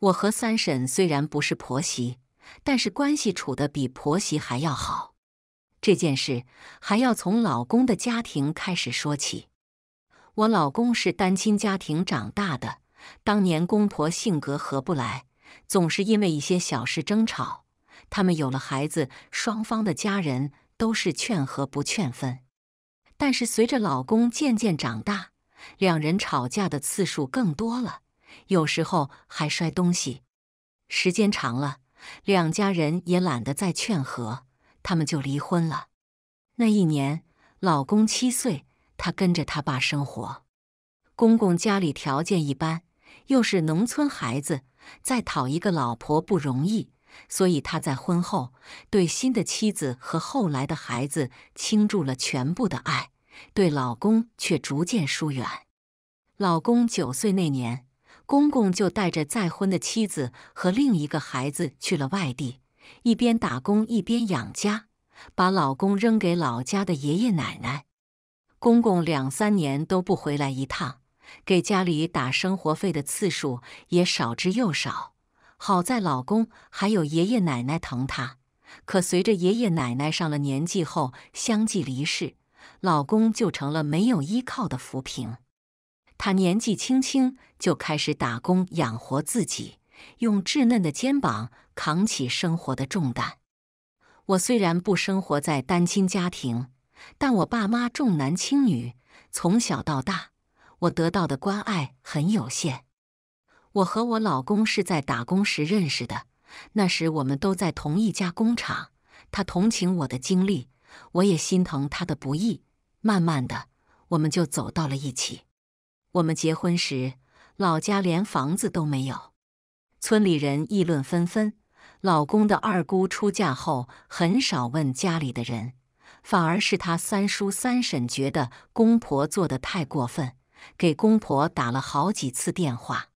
我和三婶虽然不是婆媳，但是关系处的比婆媳还要好。这件事还要从老公的家庭开始说起。我老公是单亲家庭长大的，当年公婆性格合不来，总是因为一些小事争吵。他们有了孩子，双方的家人都是劝和不劝分。但是随着老公渐渐长大，两人吵架的次数更多了。有时候还摔东西，时间长了，两家人也懒得再劝和，他们就离婚了。那一年，老公七岁，他跟着他爸生活。公公家里条件一般，又是农村孩子，再讨一个老婆不容易，所以他在婚后对新的妻子和后来的孩子倾注了全部的爱，对老公却逐渐疏远。老公九岁那年。公公就带着再婚的妻子和另一个孩子去了外地，一边打工一边养家，把老公扔给老家的爷爷奶奶。公公两三年都不回来一趟，给家里打生活费的次数也少之又少。好在老公还有爷爷奶奶疼他，可随着爷爷奶奶上了年纪后相继离世，老公就成了没有依靠的浮萍。他年纪轻轻就开始打工养活自己，用稚嫩的肩膀扛起生活的重担。我虽然不生活在单亲家庭，但我爸妈重男轻女，从小到大，我得到的关爱很有限。我和我老公是在打工时认识的，那时我们都在同一家工厂，他同情我的经历，我也心疼他的不易，慢慢的，我们就走到了一起。我们结婚时，老家连房子都没有，村里人议论纷纷。老公的二姑出嫁后，很少问家里的人，反而是他三叔三婶觉得公婆做的太过分，给公婆打了好几次电话，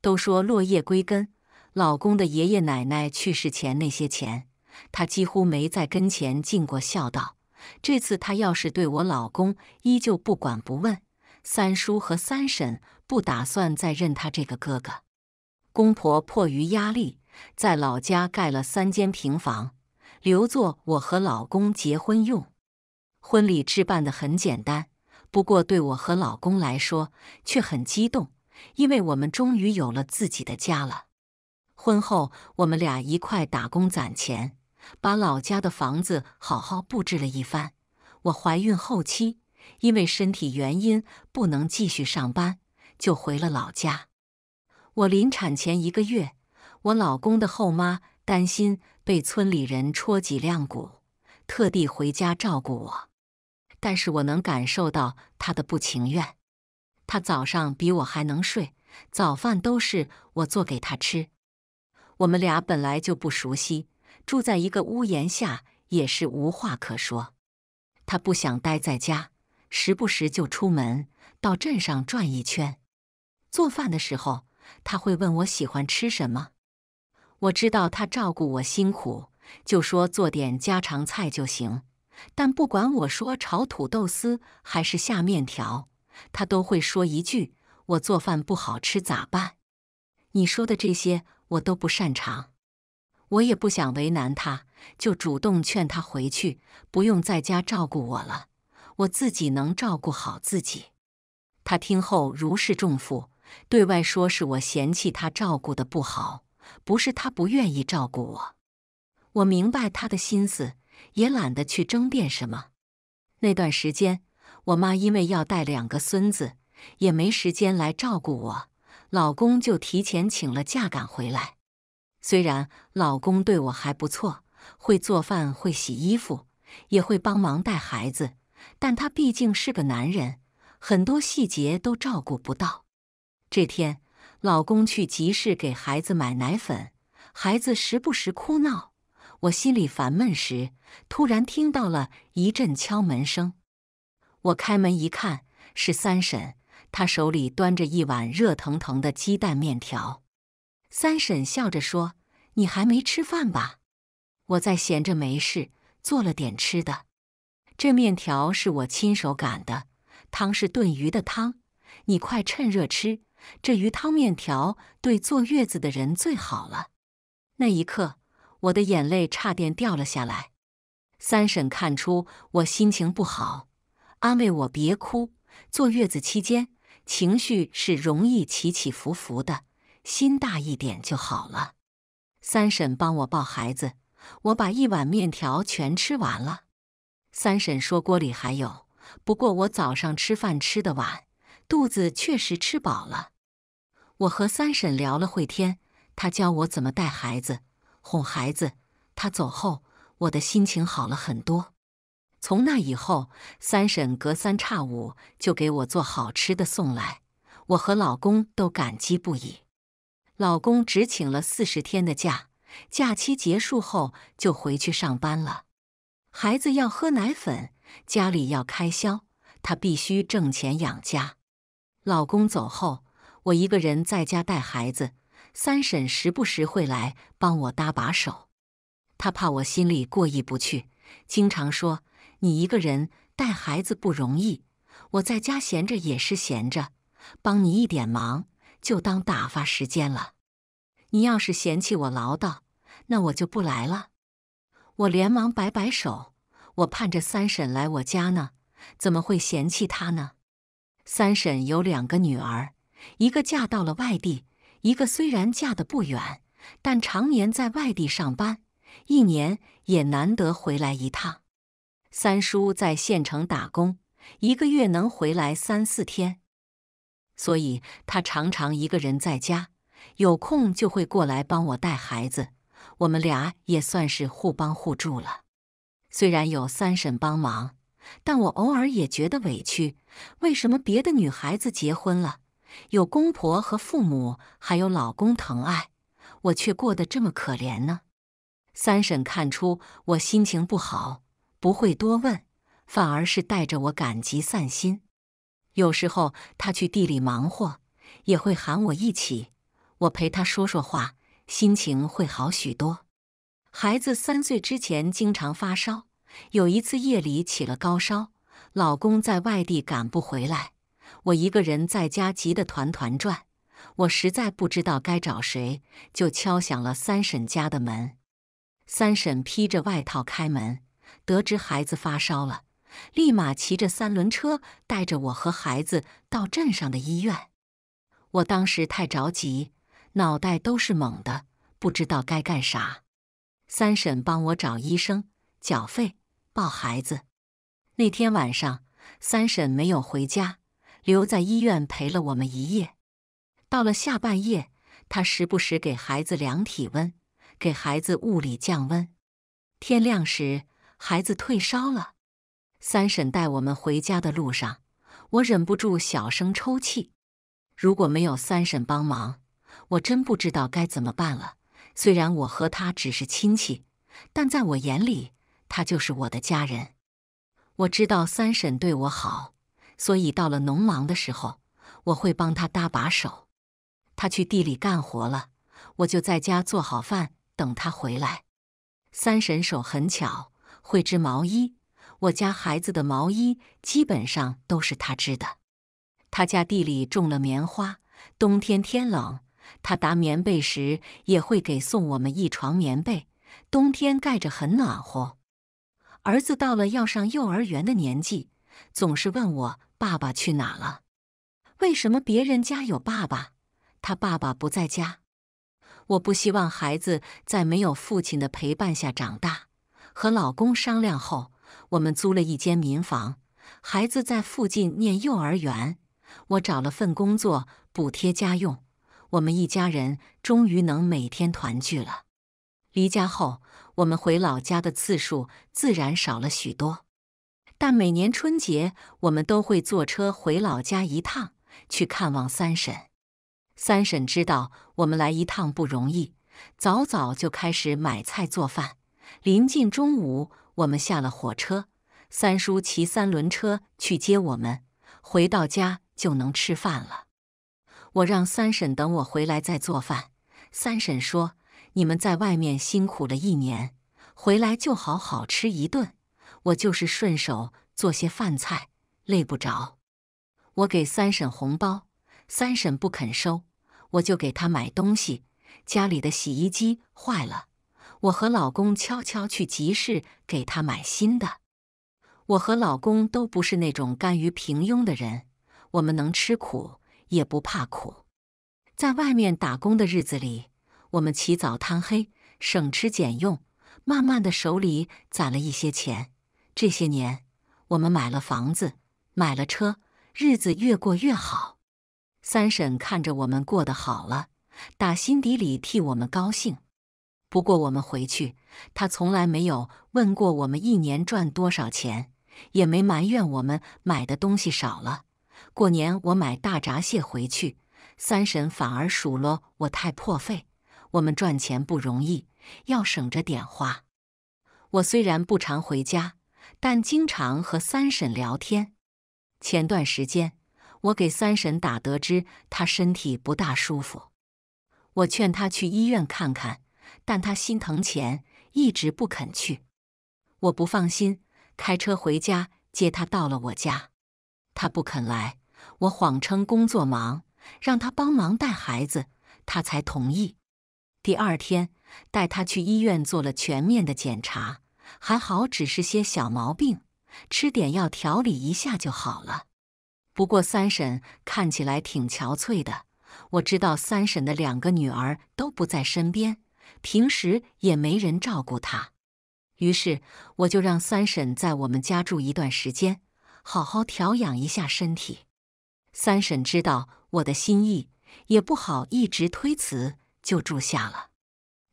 都说落叶归根。老公的爷爷奶奶去世前那些钱，他几乎没在跟前尽过孝道。这次他要是对我老公依旧不管不问。三叔和三婶不打算再认他这个哥哥，公婆迫于压力，在老家盖了三间平房，留作我和老公结婚用。婚礼置办的很简单，不过对我和老公来说却很激动，因为我们终于有了自己的家了。婚后，我们俩一块打工攒钱，把老家的房子好好布置了一番。我怀孕后期。因为身体原因不能继续上班，就回了老家。我临产前一个月，我老公的后妈担心被村里人戳脊梁骨，特地回家照顾我。但是我能感受到她的不情愿。她早上比我还能睡，早饭都是我做给她吃。我们俩本来就不熟悉，住在一个屋檐下也是无话可说。她不想待在家。时不时就出门到镇上转一圈。做饭的时候，他会问我喜欢吃什么。我知道他照顾我辛苦，就说做点家常菜就行。但不管我说炒土豆丝还是下面条，他都会说一句：“我做饭不好吃，咋办？”你说的这些我都不擅长，我也不想为难他，就主动劝他回去，不用在家照顾我了。我自己能照顾好自己。他听后如释重负，对外说是我嫌弃他照顾的不好，不是他不愿意照顾我。我明白他的心思，也懒得去争辩什么。那段时间，我妈因为要带两个孙子，也没时间来照顾我，老公就提前请了假赶回来。虽然老公对我还不错，会做饭，会洗衣服，也会帮忙带孩子。但他毕竟是个男人，很多细节都照顾不到。这天，老公去集市给孩子买奶粉，孩子时不时哭闹。我心里烦闷时，突然听到了一阵敲门声。我开门一看，是三婶，她手里端着一碗热腾腾的鸡蛋面条。三婶笑着说：“你还没吃饭吧？我在闲着没事，做了点吃的。”这面条是我亲手擀的，汤是炖鱼的汤，你快趁热吃。这鱼汤面条对坐月子的人最好了。那一刻，我的眼泪差点掉了下来。三婶看出我心情不好，安慰我别哭。坐月子期间，情绪是容易起起伏伏的，心大一点就好了。三婶帮我抱孩子，我把一碗面条全吃完了。三婶说：“锅里还有，不过我早上吃饭吃的晚，肚子确实吃饱了。”我和三婶聊了会天，她教我怎么带孩子、哄孩子。她走后，我的心情好了很多。从那以后，三婶隔三差五就给我做好吃的送来，我和老公都感激不已。老公只请了四十天的假，假期结束后就回去上班了。孩子要喝奶粉，家里要开销，他必须挣钱养家。老公走后，我一个人在家带孩子，三婶时不时会来帮我搭把手。她怕我心里过意不去，经常说：“你一个人带孩子不容易，我在家闲着也是闲着，帮你一点忙，就当打发时间了。你要是嫌弃我唠叨，那我就不来了。”我连忙摆摆手，我盼着三婶来我家呢，怎么会嫌弃她呢？三婶有两个女儿，一个嫁到了外地，一个虽然嫁得不远，但常年在外地上班，一年也难得回来一趟。三叔在县城打工，一个月能回来三四天，所以他常常一个人在家，有空就会过来帮我带孩子。我们俩也算是互帮互助了。虽然有三婶帮忙，但我偶尔也觉得委屈。为什么别的女孩子结婚了，有公婆和父母，还有老公疼爱，我却过得这么可怜呢？三婶看出我心情不好，不会多问，反而是带着我赶集散心。有时候她去地里忙活，也会喊我一起，我陪她说说话。心情会好许多。孩子三岁之前经常发烧，有一次夜里起了高烧，老公在外地赶不回来，我一个人在家急得团团转。我实在不知道该找谁，就敲响了三婶家的门。三婶披着外套开门，得知孩子发烧了，立马骑着三轮车带着我和孩子到镇上的医院。我当时太着急。脑袋都是懵的，不知道该干啥。三婶帮我找医生、缴费、抱孩子。那天晚上，三婶没有回家，留在医院陪了我们一夜。到了下半夜，她时不时给孩子量体温，给孩子物理降温。天亮时，孩子退烧了。三婶带我们回家的路上，我忍不住小声抽泣。如果没有三婶帮忙，我真不知道该怎么办了。虽然我和他只是亲戚，但在我眼里，他就是我的家人。我知道三婶对我好，所以到了农忙的时候，我会帮他搭把手。他去地里干活了，我就在家做好饭等他回来。三婶手很巧，会织毛衣。我家孩子的毛衣基本上都是她织的。她家地里种了棉花，冬天天冷。他搭棉被时也会给送我们一床棉被，冬天盖着很暖和。儿子到了要上幼儿园的年纪，总是问我：“爸爸去哪了？为什么别人家有爸爸，他爸爸不在家？”我不希望孩子在没有父亲的陪伴下长大。和老公商量后，我们租了一间民房，孩子在附近念幼儿园，我找了份工作补贴家用。我们一家人终于能每天团聚了。离家后，我们回老家的次数自然少了许多，但每年春节，我们都会坐车回老家一趟，去看望三婶。三婶知道我们来一趟不容易，早早就开始买菜做饭。临近中午，我们下了火车，三叔骑三轮车去接我们。回到家就能吃饭了。我让三婶等我回来再做饭。三婶说：“你们在外面辛苦了一年，回来就好好吃一顿。”我就是顺手做些饭菜，累不着。我给三婶红包，三婶不肯收，我就给她买东西。家里的洗衣机坏了，我和老公悄悄去集市给她买新的。我和老公都不是那种甘于平庸的人，我们能吃苦。也不怕苦，在外面打工的日子里，我们起早贪黑，省吃俭用，慢慢的手里攒了一些钱。这些年，我们买了房子，买了车，日子越过越好。三婶看着我们过得好了，打心底里替我们高兴。不过我们回去，她从来没有问过我们一年赚多少钱，也没埋怨我们买的东西少了。过年我买大闸蟹回去，三婶反而数落我太破费。我们赚钱不容易，要省着点花。我虽然不常回家，但经常和三婶聊天。前段时间我给三婶打，得知她身体不大舒服，我劝她去医院看看，但她心疼钱，一直不肯去。我不放心，开车回家接她到了我家，她不肯来。我谎称工作忙，让她帮忙带孩子，她才同意。第二天带她去医院做了全面的检查，还好只是些小毛病，吃点药调理一下就好了。不过三婶看起来挺憔悴的，我知道三婶的两个女儿都不在身边，平时也没人照顾她，于是我就让三婶在我们家住一段时间，好好调养一下身体。三婶知道我的心意，也不好一直推辞，就住下了。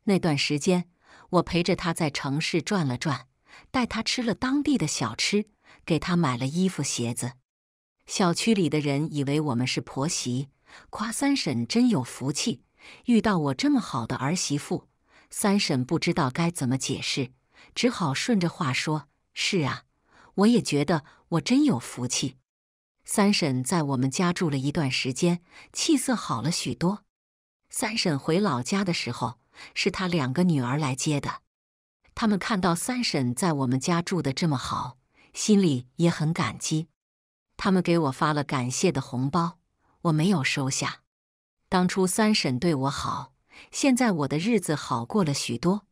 那段时间，我陪着她在城市转了转，带她吃了当地的小吃，给她买了衣服鞋子。小区里的人以为我们是婆媳，夸三婶真有福气，遇到我这么好的儿媳妇。三婶不知道该怎么解释，只好顺着话说：“是啊，我也觉得我真有福气。”三婶在我们家住了一段时间，气色好了许多。三婶回老家的时候，是她两个女儿来接的。他们看到三婶在我们家住得这么好，心里也很感激。他们给我发了感谢的红包，我没有收下。当初三婶对我好，现在我的日子好过了许多，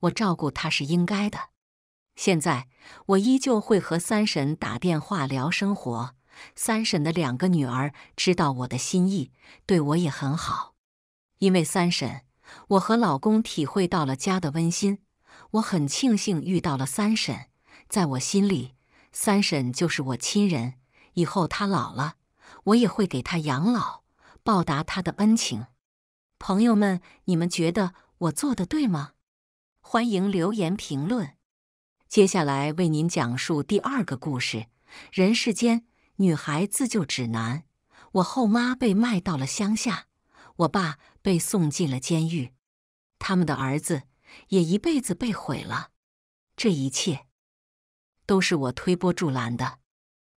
我照顾她是应该的。现在我依旧会和三婶打电话聊生活。三婶的两个女儿知道我的心意，对我也很好。因为三婶，我和老公体会到了家的温馨。我很庆幸遇到了三婶，在我心里，三婶就是我亲人。以后她老了，我也会给她养老，报答她的恩情。朋友们，你们觉得我做的对吗？欢迎留言评论。接下来为您讲述第二个故事：人世间。女孩自救指南。我后妈被卖到了乡下，我爸被送进了监狱，他们的儿子也一辈子被毁了。这一切都是我推波助澜的，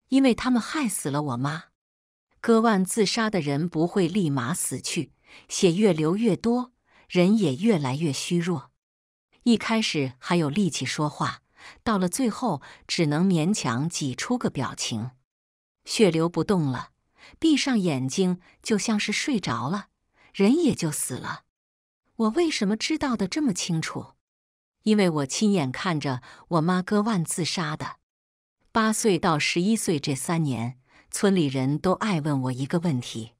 因为他们害死了我妈。割腕自杀的人不会立马死去，血越流越多，人也越来越虚弱。一开始还有力气说话，到了最后只能勉强挤出个表情。血流不动了，闭上眼睛就像是睡着了，人也就死了。我为什么知道的这么清楚？因为我亲眼看着我妈割腕自杀的。八岁到十一岁这三年，村里人都爱问我一个问题：“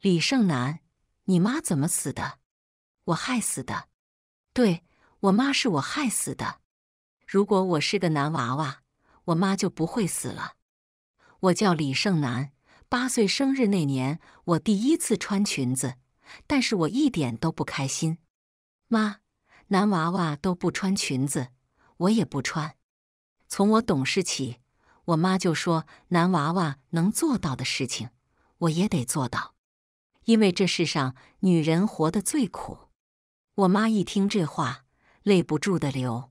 李胜男，你妈怎么死的？我害死的。对我妈是我害死的。如果我是个男娃娃，我妈就不会死了。”我叫李胜男，八岁生日那年，我第一次穿裙子，但是我一点都不开心。妈，男娃娃都不穿裙子，我也不穿。从我懂事起，我妈就说，男娃娃能做到的事情，我也得做到，因为这世上女人活得最苦。我妈一听这话，泪不住的流，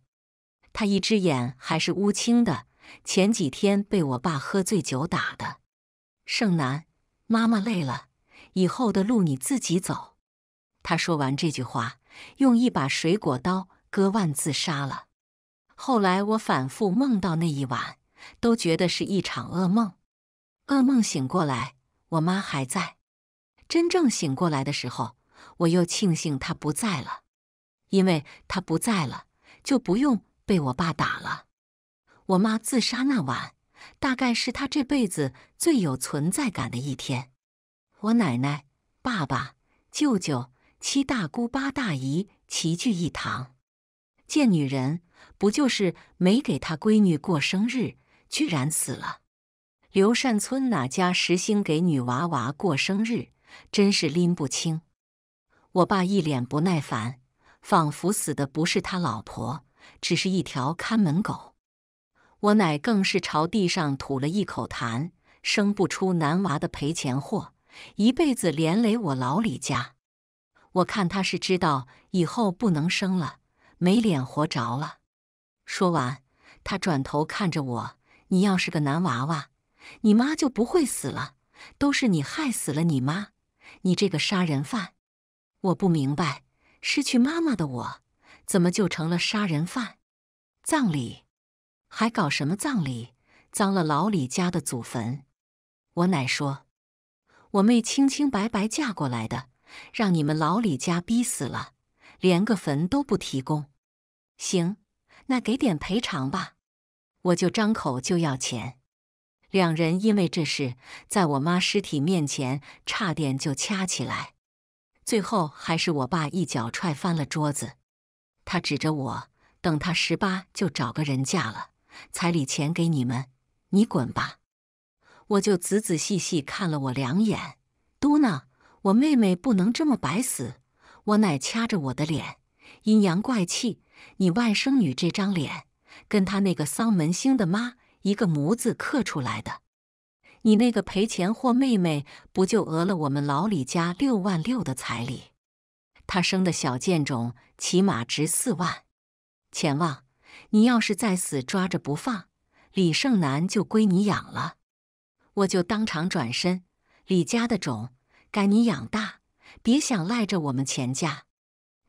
她一只眼还是乌青的。前几天被我爸喝醉酒打的，胜男，妈妈累了，以后的路你自己走。他说完这句话，用一把水果刀割腕自杀了。后来我反复梦到那一晚，都觉得是一场噩梦。噩梦醒过来，我妈还在。真正醒过来的时候，我又庆幸她不在了，因为她不在了，就不用被我爸打了。我妈自杀那晚，大概是她这辈子最有存在感的一天。我奶奶、爸爸、舅舅、七大姑八大姨齐聚一堂。贱女人，不就是没给她闺女过生日，居然死了？刘善村哪家时兴给女娃娃过生日？真是拎不清。我爸一脸不耐烦，仿佛死的不是他老婆，只是一条看门狗。我乃更是朝地上吐了一口痰，生不出男娃的赔钱货，一辈子连累我老李家。我看他是知道以后不能生了，没脸活着了。说完，他转头看着我：“你要是个男娃娃，你妈就不会死了，都是你害死了你妈，你这个杀人犯！”我不明白，失去妈妈的我，怎么就成了杀人犯？葬礼。还搞什么葬礼，脏了老李家的祖坟。我奶说，我妹清清白白嫁过来的，让你们老李家逼死了，连个坟都不提供。行，那给点赔偿吧，我就张口就要钱。两人因为这事，在我妈尸体面前差点就掐起来，最后还是我爸一脚踹翻了桌子。他指着我，等他十八就找个人嫁了。彩礼钱给你们，你滚吧！我就仔仔细细看了我两眼，嘟囔：“我妹妹不能这么白死。”我奶掐着我的脸，阴阳怪气：“你外甥女这张脸，跟她那个丧门星的妈一个模子刻出来的。你那个赔钱货妹妹，不就讹了我们老李家六万六的彩礼？她生的小贱种，起码值四万。钱旺。”你要是再死抓着不放，李胜男就归你养了。我就当场转身，李家的种该你养大，别想赖着我们钱家。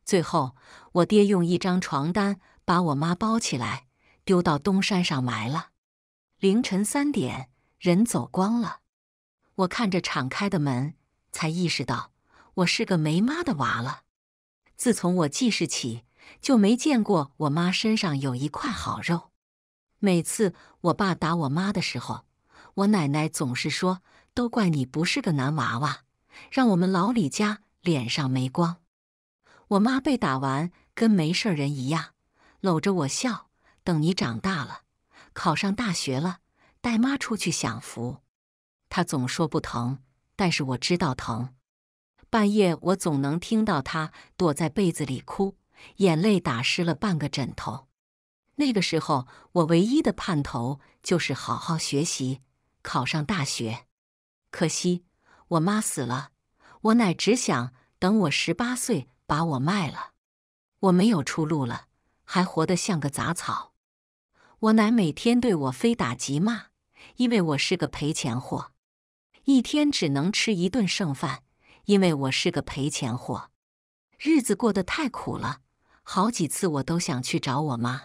最后，我爹用一张床单把我妈包起来，丢到东山上埋了。凌晨三点，人走光了。我看着敞开的门，才意识到我是个没妈的娃了。自从我记事起。就没见过我妈身上有一块好肉。每次我爸打我妈的时候，我奶奶总是说：“都怪你不是个男娃娃，让我们老李家脸上没光。”我妈被打完跟没事人一样，搂着我笑。等你长大了，考上大学了，带妈出去享福。她总说不疼，但是我知道疼。半夜我总能听到她躲在被子里哭。眼泪打湿了半个枕头。那个时候，我唯一的盼头就是好好学习，考上大学。可惜我妈死了，我奶只想等我十八岁把我卖了。我没有出路了，还活得像个杂草。我奶每天对我非打即骂，因为我是个赔钱货。一天只能吃一顿剩饭，因为我是个赔钱货。日子过得太苦了。好几次我都想去找我妈。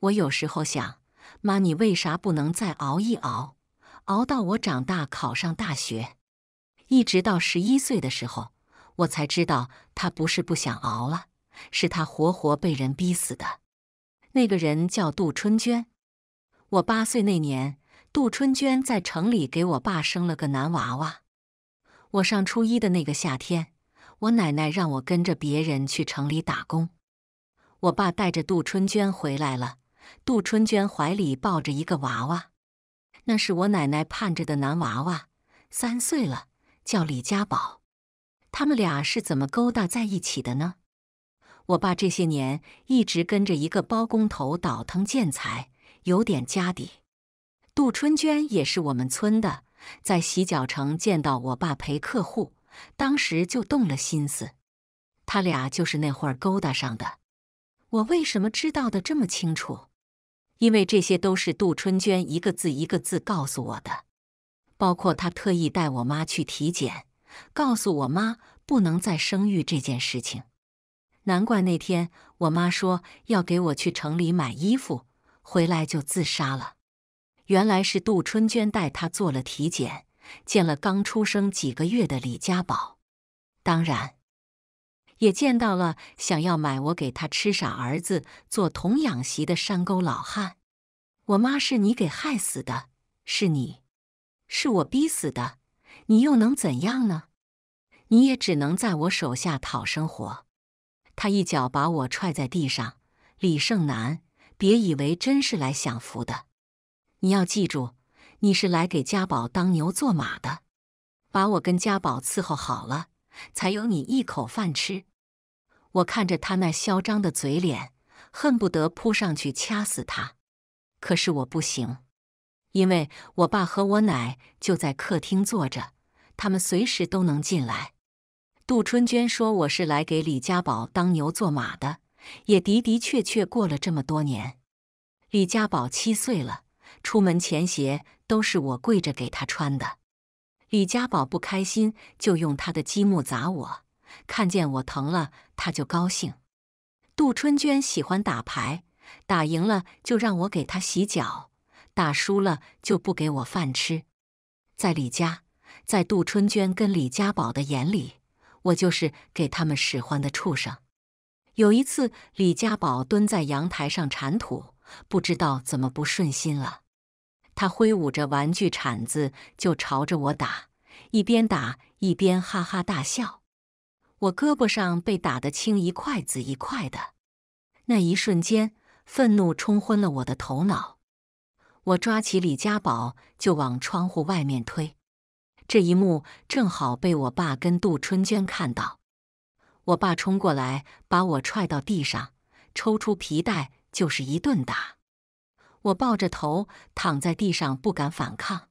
我有时候想，妈，你为啥不能再熬一熬，熬到我长大考上大学？一直到十一岁的时候，我才知道她不是不想熬了，是她活活被人逼死的。那个人叫杜春娟。我八岁那年，杜春娟在城里给我爸生了个男娃娃。我上初一的那个夏天，我奶奶让我跟着别人去城里打工。我爸带着杜春娟回来了，杜春娟怀里抱着一个娃娃，那是我奶奶盼着的男娃娃，三岁了，叫李家宝。他们俩是怎么勾搭在一起的呢？我爸这些年一直跟着一个包工头倒腾建材，有点家底。杜春娟也是我们村的，在洗脚城见到我爸陪客户，当时就动了心思。他俩就是那会儿勾搭上的。我为什么知道的这么清楚？因为这些都是杜春娟一个字一个字告诉我的，包括她特意带我妈去体检，告诉我妈不能再生育这件事情。难怪那天我妈说要给我去城里买衣服，回来就自杀了。原来是杜春娟带她做了体检，见了刚出生几个月的李家宝。当然。也见到了想要买我给他吃傻儿子做童养媳的山沟老汉。我妈是你给害死的，是你，是我逼死的，你又能怎样呢？你也只能在我手下讨生活。他一脚把我踹在地上。李胜男，别以为真是来享福的。你要记住，你是来给家宝当牛做马的，把我跟家宝伺候好了，才有你一口饭吃。我看着他那嚣张的嘴脸，恨不得扑上去掐死他。可是我不行，因为我爸和我奶就在客厅坐着，他们随时都能进来。杜春娟说：“我是来给李家宝当牛做马的。”也的的确确过了这么多年，李家宝七岁了，出门前鞋都是我跪着给他穿的。李家宝不开心就用他的积木砸我。看见我疼了，他就高兴。杜春娟喜欢打牌，打赢了就让我给她洗脚，打输了就不给我饭吃。在李家，在杜春娟跟李家宝的眼里，我就是给他们使唤的畜生。有一次，李家宝蹲在阳台上铲土，不知道怎么不顺心了，他挥舞着玩具铲子就朝着我打，一边打一边哈哈大笑。我胳膊上被打得青一块紫一块的，那一瞬间，愤怒冲昏了我的头脑。我抓起李家宝就往窗户外面推，这一幕正好被我爸跟杜春娟看到。我爸冲过来，把我踹到地上，抽出皮带就是一顿打。我抱着头躺在地上，不敢反抗，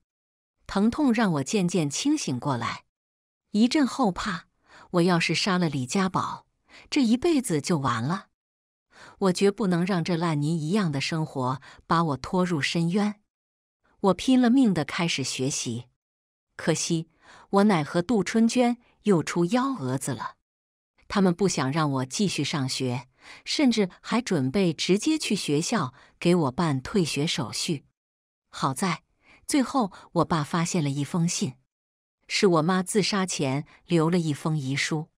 疼痛让我渐渐清醒过来，一阵后怕。我要是杀了李家宝，这一辈子就完了。我绝不能让这烂泥一样的生活把我拖入深渊。我拼了命的开始学习，可惜我奶和杜春娟又出幺蛾子了。他们不想让我继续上学，甚至还准备直接去学校给我办退学手续。好在最后，我爸发现了一封信。是我妈自杀前留了一封遗书，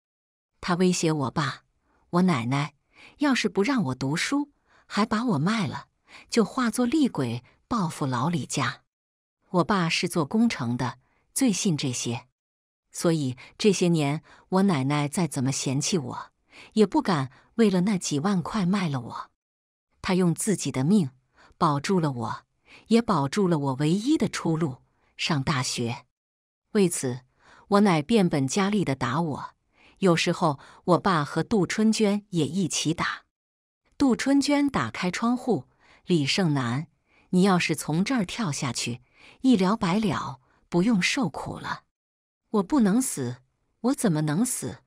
她威胁我爸、我奶奶，要是不让我读书，还把我卖了，就化作厉鬼报复老李家。我爸是做工程的，最信这些，所以这些年我奶奶再怎么嫌弃我，也不敢为了那几万块卖了我。他用自己的命保住了我，也保住了我唯一的出路——上大学。为此，我奶变本加厉的打我。有时候，我爸和杜春娟也一起打。杜春娟打开窗户：“李胜男，你要是从这儿跳下去，一了百了，不用受苦了。”“我不能死，我怎么能死？”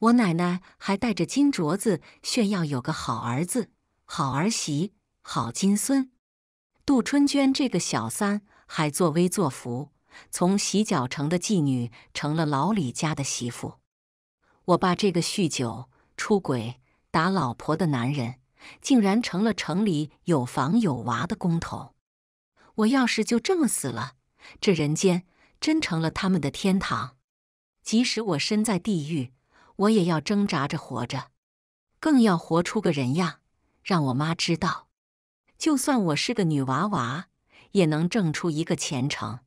我奶奶还带着金镯子炫耀：“有个好儿子，好儿媳，好金孙。”杜春娟这个小三还作威作福。从洗脚城的妓女成了老李家的媳妇，我爸这个酗酒、出轨、打老婆的男人，竟然成了城里有房有娃的工头。我要是就这么死了，这人间真成了他们的天堂。即使我身在地狱，我也要挣扎着活着，更要活出个人样，让我妈知道，就算我是个女娃娃，也能挣出一个前程。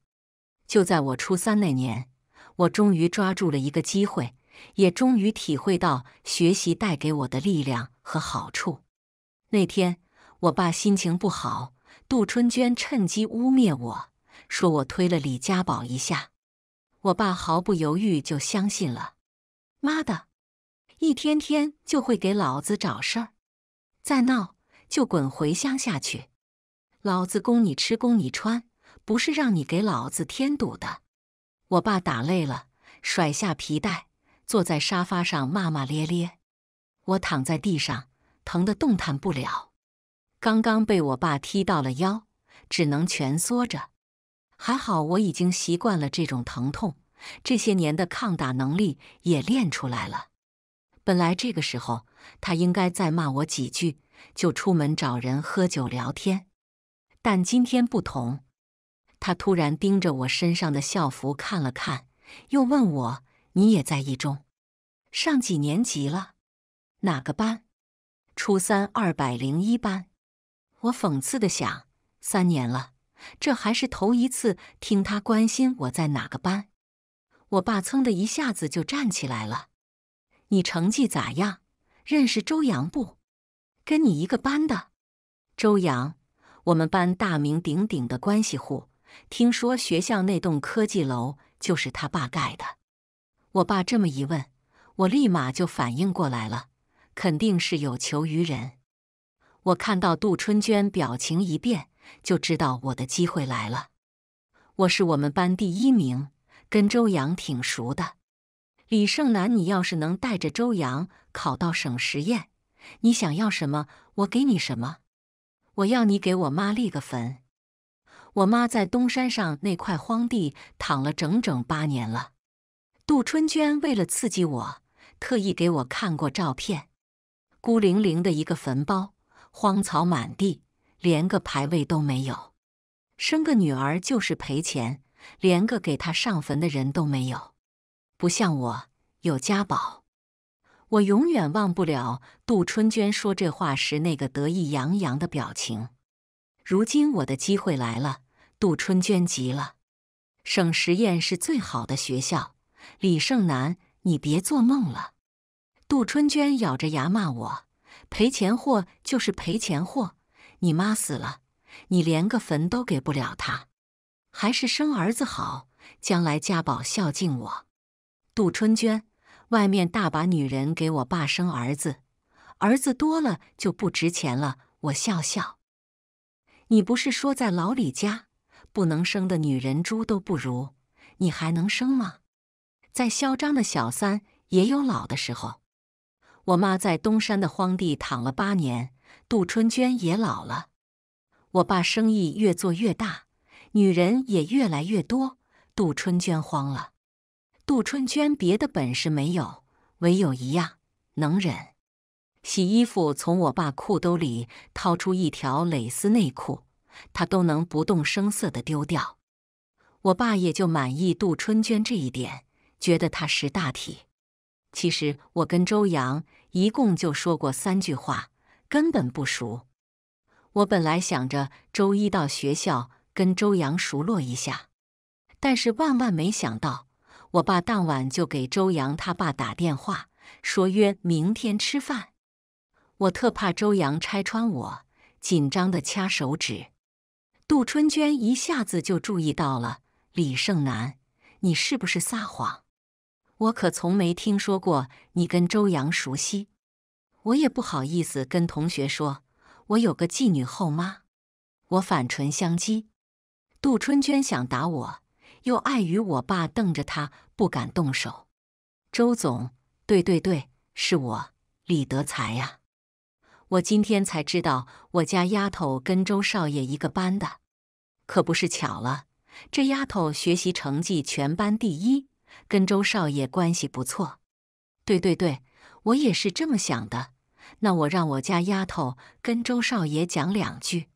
就在我初三那年，我终于抓住了一个机会，也终于体会到学习带给我的力量和好处。那天，我爸心情不好，杜春娟趁机污蔑我说我推了李家宝一下，我爸毫不犹豫就相信了。妈的，一天天就会给老子找事儿，再闹就滚回乡下去，老子供你吃供你穿。不是让你给老子添堵的！我爸打累了，甩下皮带，坐在沙发上骂骂咧咧。我躺在地上，疼得动弹不了。刚刚被我爸踢到了腰，只能蜷缩着。还好我已经习惯了这种疼痛，这些年的抗打能力也练出来了。本来这个时候他应该再骂我几句，就出门找人喝酒聊天。但今天不同。他突然盯着我身上的校服看了看，又问我：“你也在一中，上几年级了？哪个班？初三二百零一班。”我讽刺的想：“三年了，这还是头一次听他关心我在哪个班。”我爸噌的一下子就站起来了：“你成绩咋样？认识周阳不？跟你一个班的周阳，我们班大名鼎鼎的关系户。”听说学校那栋科技楼就是他爸盖的，我爸这么一问，我立马就反应过来了，肯定是有求于人。我看到杜春娟表情一变，就知道我的机会来了。我是我们班第一名，跟周洋挺熟的。李胜男，你要是能带着周洋考到省实验，你想要什么，我给你什么。我要你给我妈立个坟。我妈在东山上那块荒地躺了整整八年了。杜春娟为了刺激我，特意给我看过照片，孤零零的一个坟包，荒草满地，连个牌位都没有。生个女儿就是赔钱，连个给她上坟的人都没有。不像我有家宝。我永远忘不了杜春娟说这话时那个得意洋洋的表情。如今我的机会来了。杜春娟急了，省实验是最好的学校。李胜男，你别做梦了！杜春娟咬着牙骂我：“赔钱货就是赔钱货！你妈死了，你连个坟都给不了她，还是生儿子好，将来家宝孝敬我。”杜春娟，外面大把女人给我爸生儿子，儿子多了就不值钱了。我笑笑，你不是说在老李家？不能生的女人，猪都不如，你还能生吗？再嚣张的小三也有老的时候。我妈在东山的荒地躺了八年，杜春娟也老了。我爸生意越做越大，女人也越来越多，杜春娟慌了。杜春娟别的本事没有，唯有一样能忍。洗衣服，从我爸裤兜里掏出一条蕾丝内裤。他都能不动声色地丢掉，我爸也就满意杜春娟这一点，觉得他识大体。其实我跟周洋一共就说过三句话，根本不熟。我本来想着周一到学校跟周洋熟络一下，但是万万没想到，我爸当晚就给周洋他爸打电话，说约明天吃饭。我特怕周洋拆穿我，紧张地掐手指。杜春娟一下子就注意到了李胜男，你是不是撒谎？我可从没听说过你跟周阳熟悉，我也不好意思跟同学说我有个继女后妈。我反唇相讥，杜春娟想打我，又碍于我爸瞪着她，不敢动手。周总，对对对，是我李德才呀。我今天才知道，我家丫头跟周少爷一个班的，可不是巧了。这丫头学习成绩全班第一，跟周少爷关系不错。对对对，我也是这么想的。那我让我家丫头跟周少爷讲两句。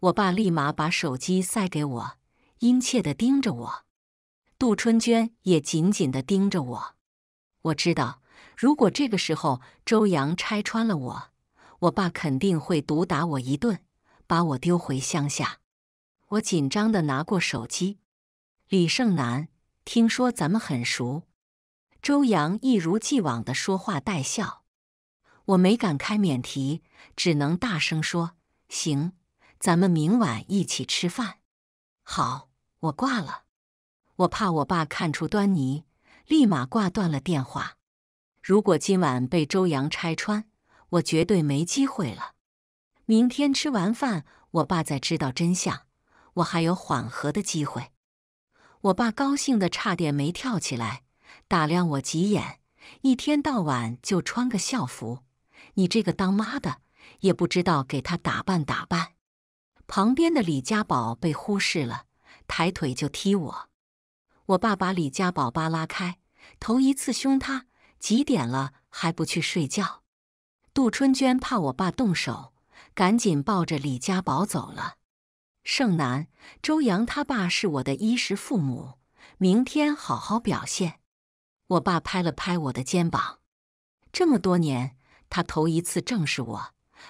我爸立马把手机塞给我，殷切地盯着我。杜春娟也紧紧地盯着我。我知道，如果这个时候周阳拆穿了我。我爸肯定会毒打我一顿，把我丢回乡下。我紧张的拿过手机。李胜男，听说咱们很熟。周阳一如既往的说话带笑。我没敢开免提，只能大声说：“行，咱们明晚一起吃饭。”好，我挂了。我怕我爸看出端倪，立马挂断了电话。如果今晚被周阳拆穿。我绝对没机会了。明天吃完饭，我爸再知道真相，我还有缓和的机会。我爸高兴的差点没跳起来，打量我几眼。一天到晚就穿个校服，你这个当妈的也不知道给他打扮打扮。旁边的李家宝被忽视了，抬腿就踢我。我爸把李家宝扒拉开，头一次凶他。几点了还不去睡觉？杜春娟怕我爸动手，赶紧抱着李家宝走了。胜男，周阳他爸是我的衣食父母，明天好好表现。我爸拍了拍我的肩膀，这么多年，他头一次正视我，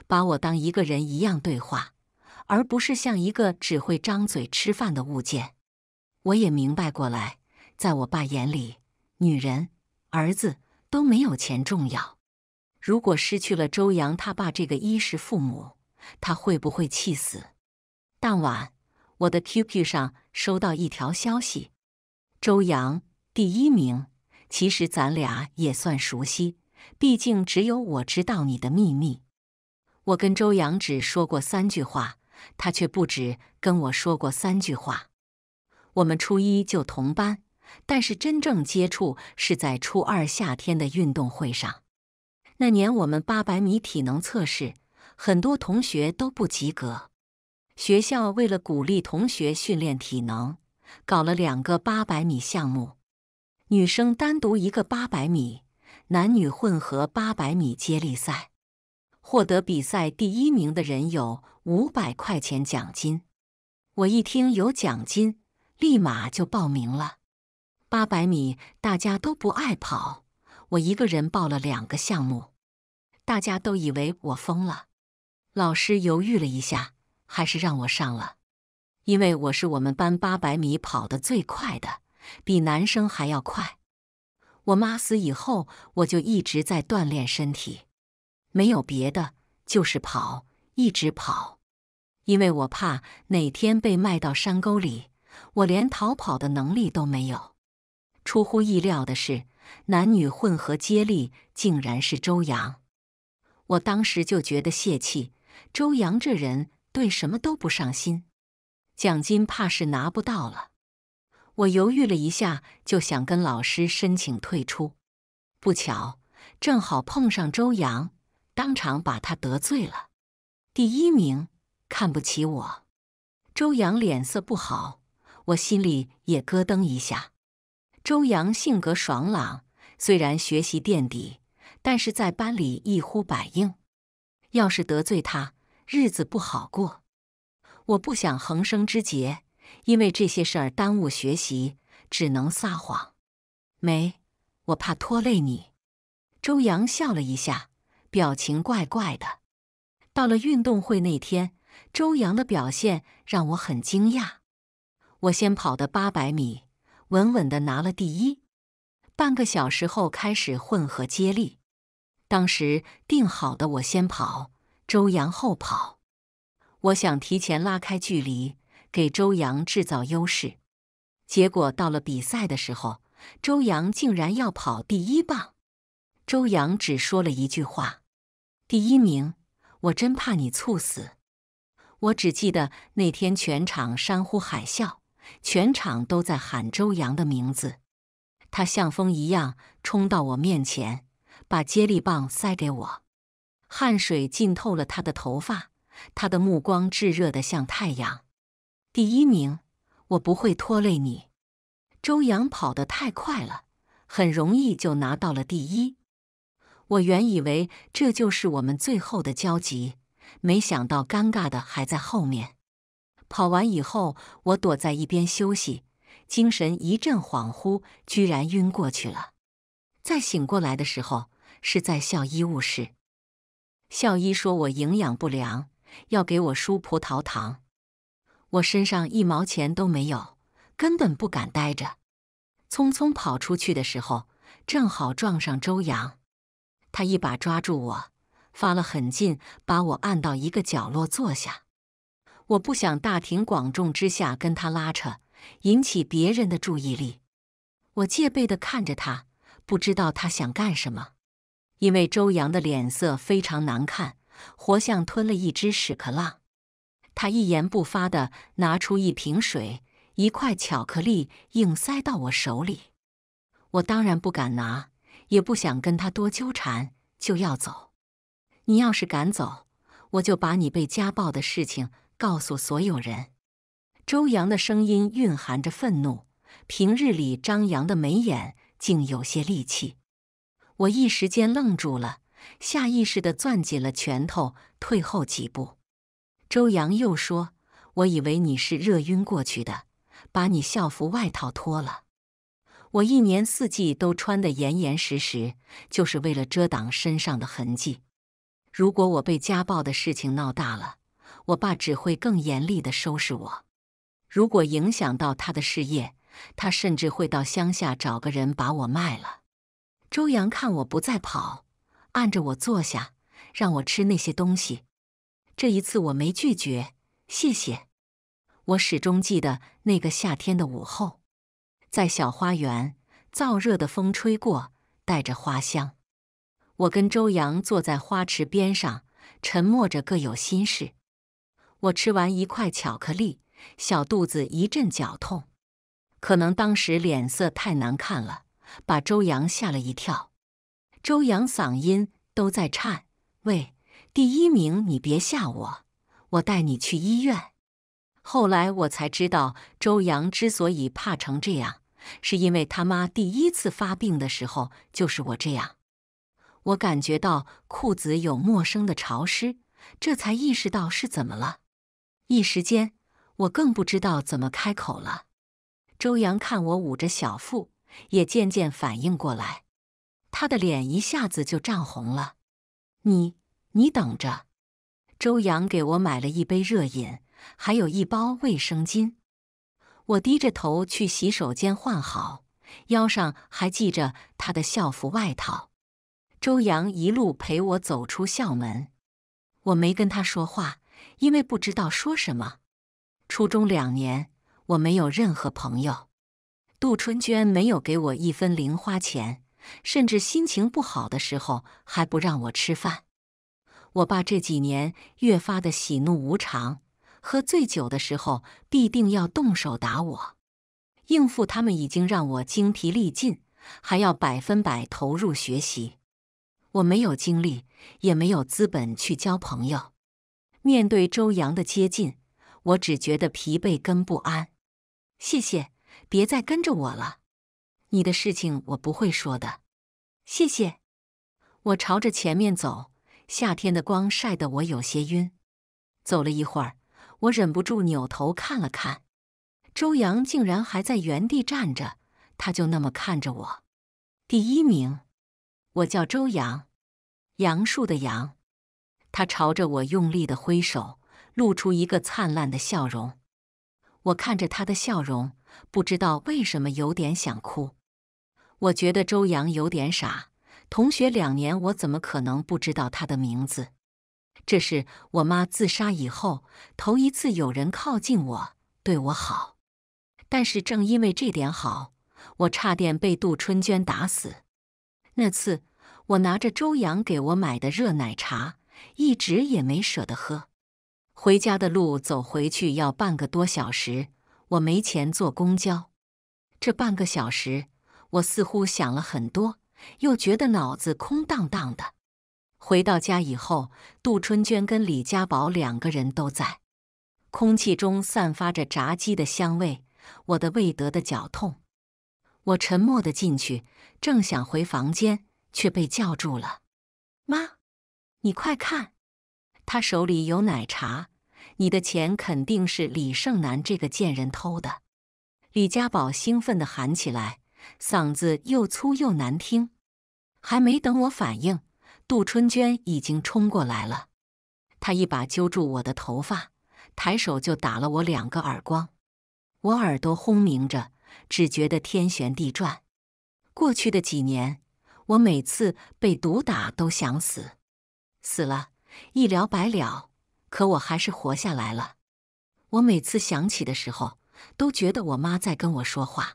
把我当一个人一样对话，而不是像一个只会张嘴吃饭的物件。我也明白过来，在我爸眼里，女人、儿子都没有钱重要。如果失去了周阳他爸这个衣食父母，他会不会气死？当晚，我的 QQ 上收到一条消息：“周阳第一名。”其实咱俩也算熟悉，毕竟只有我知道你的秘密。我跟周阳只说过三句话，他却不止跟我说过三句话。我们初一就同班，但是真正接触是在初二夏天的运动会上。那年我们八百米体能测试，很多同学都不及格。学校为了鼓励同学训练体能，搞了两个八百米项目：女生单独一个八百米，男女混合八百米接力赛。获得比赛第一名的人有五百块钱奖金。我一听有奖金，立马就报名了。八百米大家都不爱跑。我一个人报了两个项目，大家都以为我疯了。老师犹豫了一下，还是让我上了，因为我是我们班八百米跑得最快的，比男生还要快。我妈死以后，我就一直在锻炼身体，没有别的，就是跑，一直跑，因为我怕哪天被卖到山沟里，我连逃跑的能力都没有。出乎意料的是。男女混合接力竟然是周洋，我当时就觉得泄气。周洋这人对什么都不上心，奖金怕是拿不到了。我犹豫了一下，就想跟老师申请退出。不巧，正好碰上周洋，当场把他得罪了。第一名看不起我，周洋脸色不好，我心里也咯噔一下。周阳性格爽朗，虽然学习垫底，但是在班里一呼百应。要是得罪他，日子不好过。我不想横生枝节，因为这些事儿耽误学习，只能撒谎。没，我怕拖累你。周阳笑了一下，表情怪怪的。到了运动会那天，周阳的表现让我很惊讶。我先跑的八百米。稳稳的拿了第一。半个小时后开始混合接力，当时定好的我先跑，周洋后跑。我想提前拉开距离，给周洋制造优势。结果到了比赛的时候，周洋竟然要跑第一棒。周洋只说了一句话：“第一名，我真怕你猝死。”我只记得那天全场山呼海啸。全场都在喊周洋的名字，他像风一样冲到我面前，把接力棒塞给我。汗水浸透了他的头发，他的目光炙热的像太阳。第一名，我不会拖累你。周洋跑得太快了，很容易就拿到了第一。我原以为这就是我们最后的交集，没想到尴尬的还在后面。跑完以后，我躲在一边休息，精神一阵恍惚，居然晕过去了。再醒过来的时候是在校医务室，校医说我营养不良，要给我输葡萄糖。我身上一毛钱都没有，根本不敢待着。匆匆跑出去的时候，正好撞上周洋，他一把抓住我，发了狠劲把我按到一个角落坐下。我不想大庭广众之下跟他拉扯，引起别人的注意力。我戒备的看着他，不知道他想干什么。因为周阳的脸色非常难看，活像吞了一只屎壳郎。他一言不发的拿出一瓶水，一块巧克力，硬塞到我手里。我当然不敢拿，也不想跟他多纠缠，就要走。你要是敢走，我就把你被家暴的事情。告诉所有人，周阳的声音蕴含着愤怒。平日里张扬的眉眼竟有些戾气。我一时间愣住了，下意识的攥紧了拳头，退后几步。周阳又说：“我以为你是热晕过去的，把你校服外套脱了。我一年四季都穿得严严实实，就是为了遮挡身上的痕迹。如果我被家暴的事情闹大了。”我爸只会更严厉的收拾我，如果影响到他的事业，他甚至会到乡下找个人把我卖了。周阳看我不再跑，按着我坐下，让我吃那些东西。这一次我没拒绝，谢谢。我始终记得那个夏天的午后，在小花园，燥热的风吹过，带着花香。我跟周阳坐在花池边上，沉默着各有心事。我吃完一块巧克力，小肚子一阵绞痛，可能当时脸色太难看了，把周阳吓了一跳。周阳嗓音都在颤：“喂，第一名，你别吓我，我带你去医院。”后来我才知道，周阳之所以怕成这样，是因为他妈第一次发病的时候就是我这样。我感觉到裤子有陌生的潮湿，这才意识到是怎么了。一时间，我更不知道怎么开口了。周阳看我捂着小腹，也渐渐反应过来，他的脸一下子就涨红了。“你，你等着。”周阳给我买了一杯热饮，还有一包卫生巾。我低着头去洗手间换好，腰上还系着他的校服外套。周阳一路陪我走出校门，我没跟他说话。因为不知道说什么，初中两年我没有任何朋友。杜春娟没有给我一分零花钱，甚至心情不好的时候还不让我吃饭。我爸这几年越发的喜怒无常，喝醉酒的时候必定要动手打我。应付他们已经让我精疲力尽，还要百分百投入学习，我没有精力，也没有资本去交朋友。面对周阳的接近，我只觉得疲惫跟不安。谢谢，别再跟着我了。你的事情我不会说的。谢谢。我朝着前面走，夏天的光晒得我有些晕。走了一会儿，我忍不住扭头看了看，周阳竟然还在原地站着，他就那么看着我。第一名，我叫周阳，杨树的杨。他朝着我用力的挥手，露出一个灿烂的笑容。我看着他的笑容，不知道为什么有点想哭。我觉得周阳有点傻，同学两年，我怎么可能不知道他的名字？这是我妈自杀以后头一次有人靠近我，对我好。但是正因为这点好，我差点被杜春娟打死。那次我拿着周阳给我买的热奶茶。一直也没舍得喝。回家的路走回去要半个多小时，我没钱坐公交。这半个小时，我似乎想了很多，又觉得脑子空荡荡的。回到家以后，杜春娟跟李家宝两个人都在，空气中散发着炸鸡的香味，我的胃得的绞痛。我沉默的进去，正想回房间，却被叫住了：“妈。”你快看，他手里有奶茶，你的钱肯定是李胜男这个贱人偷的！李家宝兴奋的喊起来，嗓子又粗又难听。还没等我反应，杜春娟已经冲过来了，她一把揪住我的头发，抬手就打了我两个耳光，我耳朵轰鸣着，只觉得天旋地转。过去的几年，我每次被毒打都想死。死了，一了百了。可我还是活下来了。我每次想起的时候，都觉得我妈在跟我说话。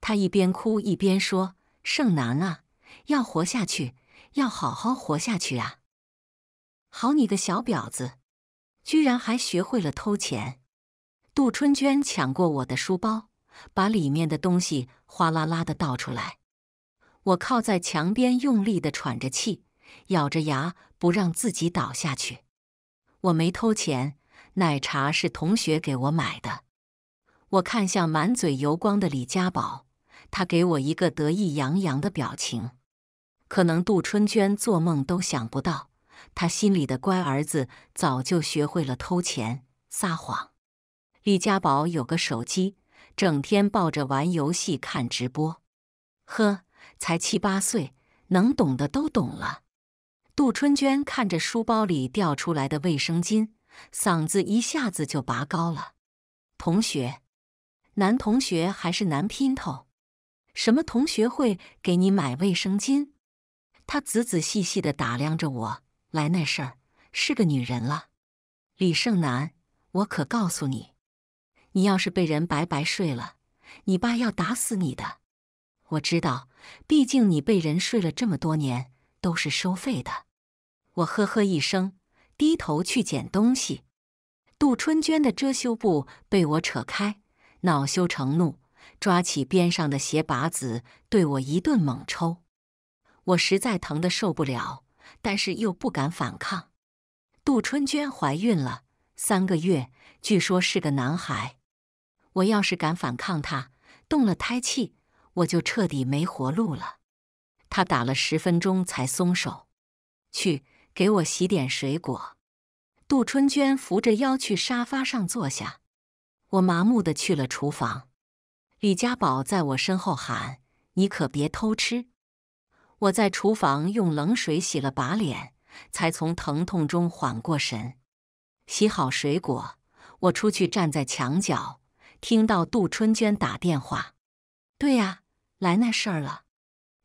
她一边哭一边说：“胜男啊，要活下去，要好好活下去啊！”好你个小婊子，居然还学会了偷钱。杜春娟抢过我的书包，把里面的东西哗啦啦的倒出来。我靠在墙边，用力的喘着气，咬着牙。不让自己倒下去。我没偷钱，奶茶是同学给我买的。我看向满嘴油光的李家宝，他给我一个得意洋洋的表情。可能杜春娟做梦都想不到，她心里的乖儿子早就学会了偷钱、撒谎。李家宝有个手机，整天抱着玩游戏、看直播。呵，才七八岁，能懂的都懂了。杜春娟看着书包里掉出来的卫生巾，嗓子一下子就拔高了。同学，男同学还是男姘头？什么同学会给你买卫生巾？他仔仔细细的打量着我。来那事儿是个女人了，李胜男，我可告诉你，你要是被人白白睡了，你爸要打死你的。我知道，毕竟你被人睡了这么多年。都是收费的，我呵呵一声，低头去捡东西。杜春娟的遮羞布被我扯开，恼羞成怒，抓起边上的鞋拔子对我一顿猛抽。我实在疼的受不了，但是又不敢反抗。杜春娟怀孕了三个月，据说是个男孩。我要是敢反抗她，动了胎气，我就彻底没活路了。他打了十分钟才松手，去给我洗点水果。杜春娟扶着腰去沙发上坐下，我麻木的去了厨房。李家宝在我身后喊：“你可别偷吃！”我在厨房用冷水洗了把脸，才从疼痛中缓过神。洗好水果，我出去站在墙角，听到杜春娟打电话：“对呀，来那事儿了。”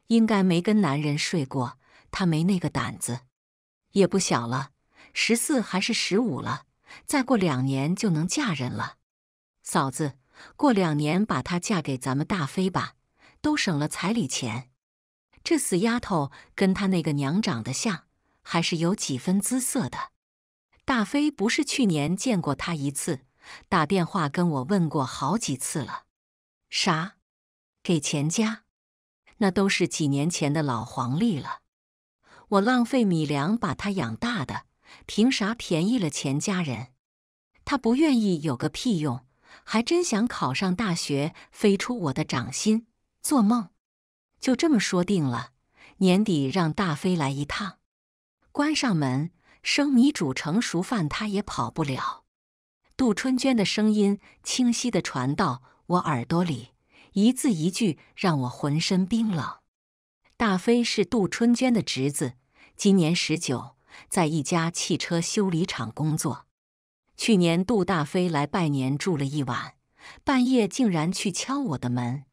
应该没跟男人睡过，他没那个胆子，也不小了，十四还是十五了，再过两年就能嫁人了。嫂子，过两年把她嫁给咱们大飞吧，都省了彩礼钱。这死丫头跟她那个娘长得像，还是有几分姿色的。大飞不是去年见过她一次，打电话跟我问过好几次了。啥？给钱家？那都是几年前的老黄历了，我浪费米粮把他养大的，凭啥便宜了钱家人？他不愿意，有个屁用！还真想考上大学，飞出我的掌心，做梦！就这么说定了，年底让大飞来一趟，关上门，生米煮成熟饭，他也跑不了。杜春娟的声音清晰地传到我耳朵里。一字一句让我浑身冰冷。大飞是杜春娟的侄子，今年十九，在一家汽车修理厂工作。去年杜大飞来拜年住了一晚，半夜竟然去敲我的门。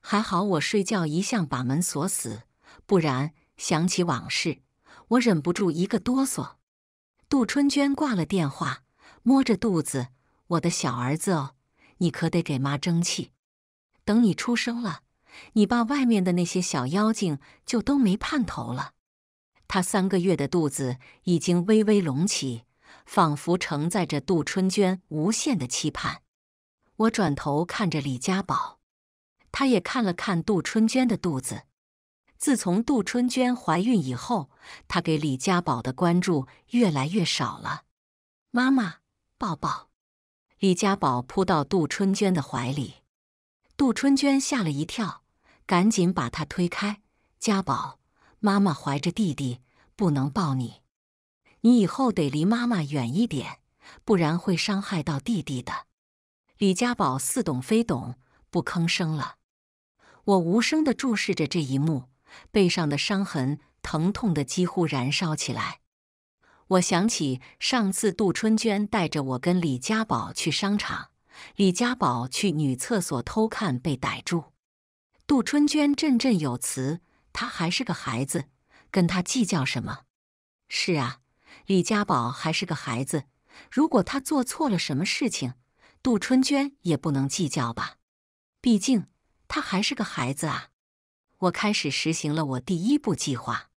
还好我睡觉一向把门锁死，不然想起往事，我忍不住一个哆嗦。杜春娟挂了电话，摸着肚子：“我的小儿子哦，你可得给妈争气。”等你出生了，你爸外面的那些小妖精就都没盼头了。他三个月的肚子已经微微隆起，仿佛承载着杜春娟无限的期盼。我转头看着李家宝，他也看了看杜春娟的肚子。自从杜春娟怀孕以后，他给李家宝的关注越来越少了。妈妈，抱抱！李家宝扑到杜春娟的怀里。杜春娟吓了一跳，赶紧把他推开。家宝，妈妈怀着弟弟，不能抱你，你以后得离妈妈远一点，不然会伤害到弟弟的。李家宝似懂非懂，不吭声了。我无声的注视着这一幕，背上的伤痕疼痛的几乎燃烧起来。我想起上次杜春娟带着我跟李家宝去商场。李家宝去女厕所偷看被逮住，杜春娟振振有词：“他还是个孩子，跟他计较什么？”是啊，李家宝还是个孩子。如果他做错了什么事情，杜春娟也不能计较吧？毕竟他还是个孩子啊。我开始实行了我第一步计划。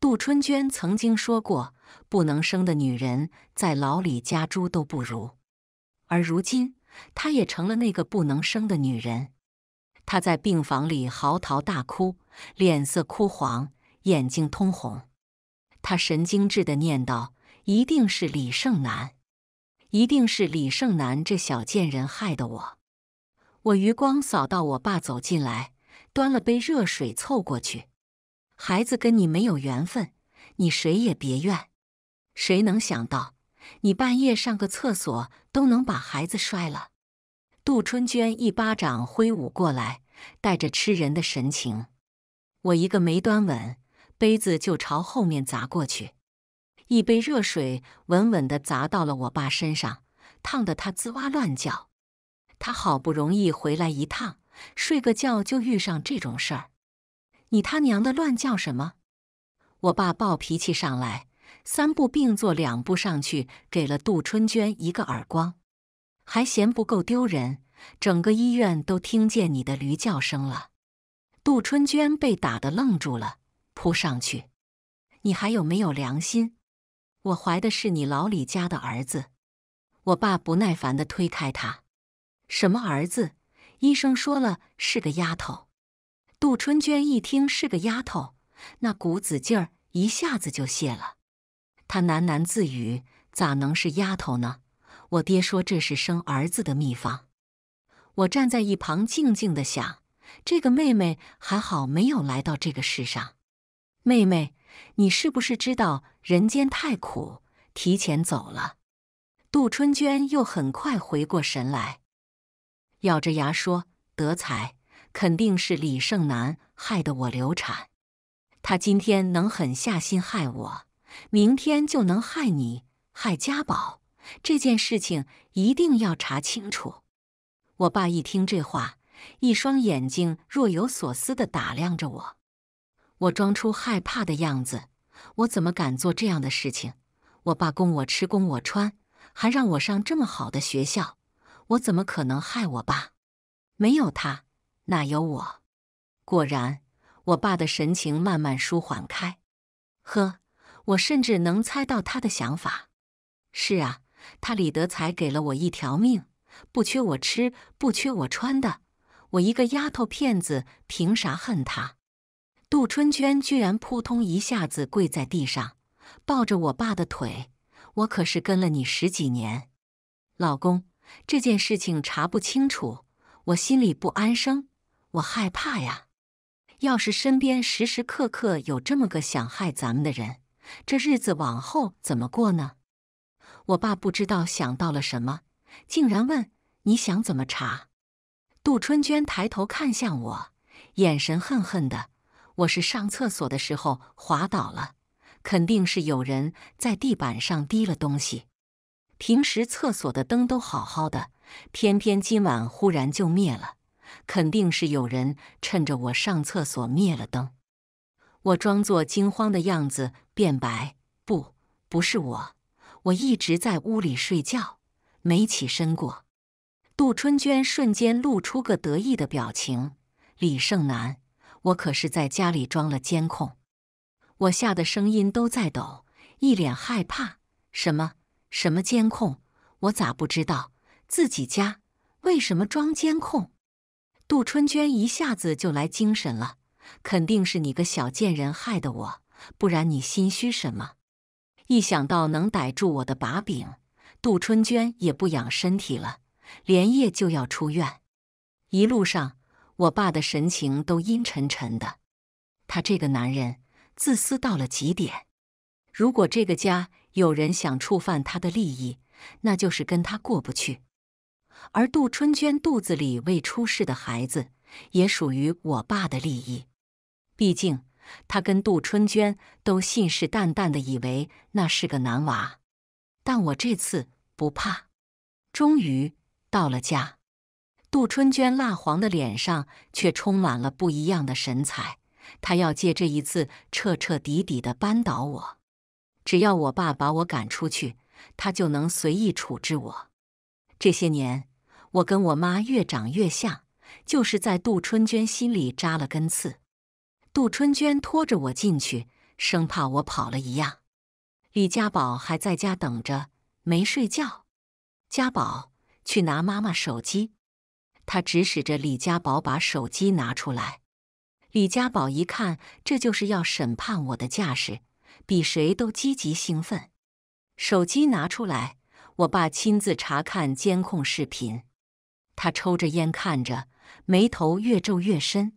杜春娟曾经说过：“不能生的女人，在牢里家猪都不如。”而如今。她也成了那个不能生的女人。她在病房里嚎啕大哭，脸色枯黄，眼睛通红。她神经质的念叨：“一定是李胜男，一定是李胜男这小贱人害的我！”我余光扫到我爸走进来，端了杯热水凑过去：“孩子跟你没有缘分，你谁也别怨。谁能想到？”你半夜上个厕所都能把孩子摔了！杜春娟一巴掌挥舞过来，带着吃人的神情。我一个没端稳，杯子就朝后面砸过去，一杯热水稳稳地砸到了我爸身上，烫得他滋哇乱叫。他好不容易回来一趟，睡个觉就遇上这种事儿，你他娘的乱叫什么？我爸暴脾气上来。三步并作两步上去，给了杜春娟一个耳光，还嫌不够丢人，整个医院都听见你的驴叫声了。杜春娟被打得愣住了，扑上去：“你还有没有良心？我怀的是你老李家的儿子！”我爸不耐烦地推开他：“什么儿子？医生说了，是个丫头。”杜春娟一听是个丫头，那股子劲儿一下子就泄了。他喃喃自语：“咋能是丫头呢？我爹说这是生儿子的秘方。”我站在一旁静静的想：“这个妹妹还好没有来到这个世上。”妹妹，你是不是知道人间太苦？提前走了。杜春娟又很快回过神来，咬着牙说：“德才肯定是李胜男害得我流产。他今天能狠下心害我？”明天就能害你，害家宝。这件事情一定要查清楚。我爸一听这话，一双眼睛若有所思地打量着我。我装出害怕的样子。我怎么敢做这样的事情？我爸供我吃，供我穿，还让我上这么好的学校。我怎么可能害我爸？没有他，哪有我？果然，我爸的神情慢慢舒缓开。呵。我甚至能猜到他的想法。是啊，他李德才给了我一条命，不缺我吃，不缺我穿的。我一个丫头片子，凭啥恨他？杜春娟居然扑通一下子跪在地上，抱着我爸的腿。我可是跟了你十几年，老公，这件事情查不清楚，我心里不安生，我害怕呀。要是身边时时刻刻有这么个想害咱们的人。这日子往后怎么过呢？我爸不知道想到了什么，竟然问：“你想怎么查？”杜春娟抬头看向我，眼神恨恨的。我是上厕所的时候滑倒了，肯定是有人在地板上滴了东西。平时厕所的灯都好好的，偏偏今晚忽然就灭了，肯定是有人趁着我上厕所灭了灯。我装作惊慌的样子，变白不，不是我，我一直在屋里睡觉，没起身过。杜春娟瞬间露出个得意的表情。李胜男，我可是在家里装了监控。我吓得声音都在抖，一脸害怕。什么什么监控？我咋不知道？自己家为什么装监控？杜春娟一下子就来精神了。肯定是你个小贱人害的我，不然你心虚什么？一想到能逮住我的把柄，杜春娟也不养身体了，连夜就要出院。一路上，我爸的神情都阴沉沉的。他这个男人自私到了极点，如果这个家有人想触犯他的利益，那就是跟他过不去。而杜春娟肚子里未出世的孩子，也属于我爸的利益。毕竟，他跟杜春娟都信誓旦旦的以为那是个男娃，但我这次不怕。终于到了家，杜春娟蜡黄的脸上却充满了不一样的神采。他要借这一次彻彻底底的扳倒我，只要我爸把我赶出去，他就能随意处置我。这些年，我跟我妈越长越像，就是在杜春娟心里扎了根刺。杜春娟拖着我进去，生怕我跑了一样。李家宝还在家等着，没睡觉。家宝，去拿妈妈手机。他指使着李家宝把手机拿出来。李家宝一看，这就是要审判我的架势，比谁都积极兴奋。手机拿出来，我爸亲自查看监控视频。他抽着烟看着，眉头越皱越深。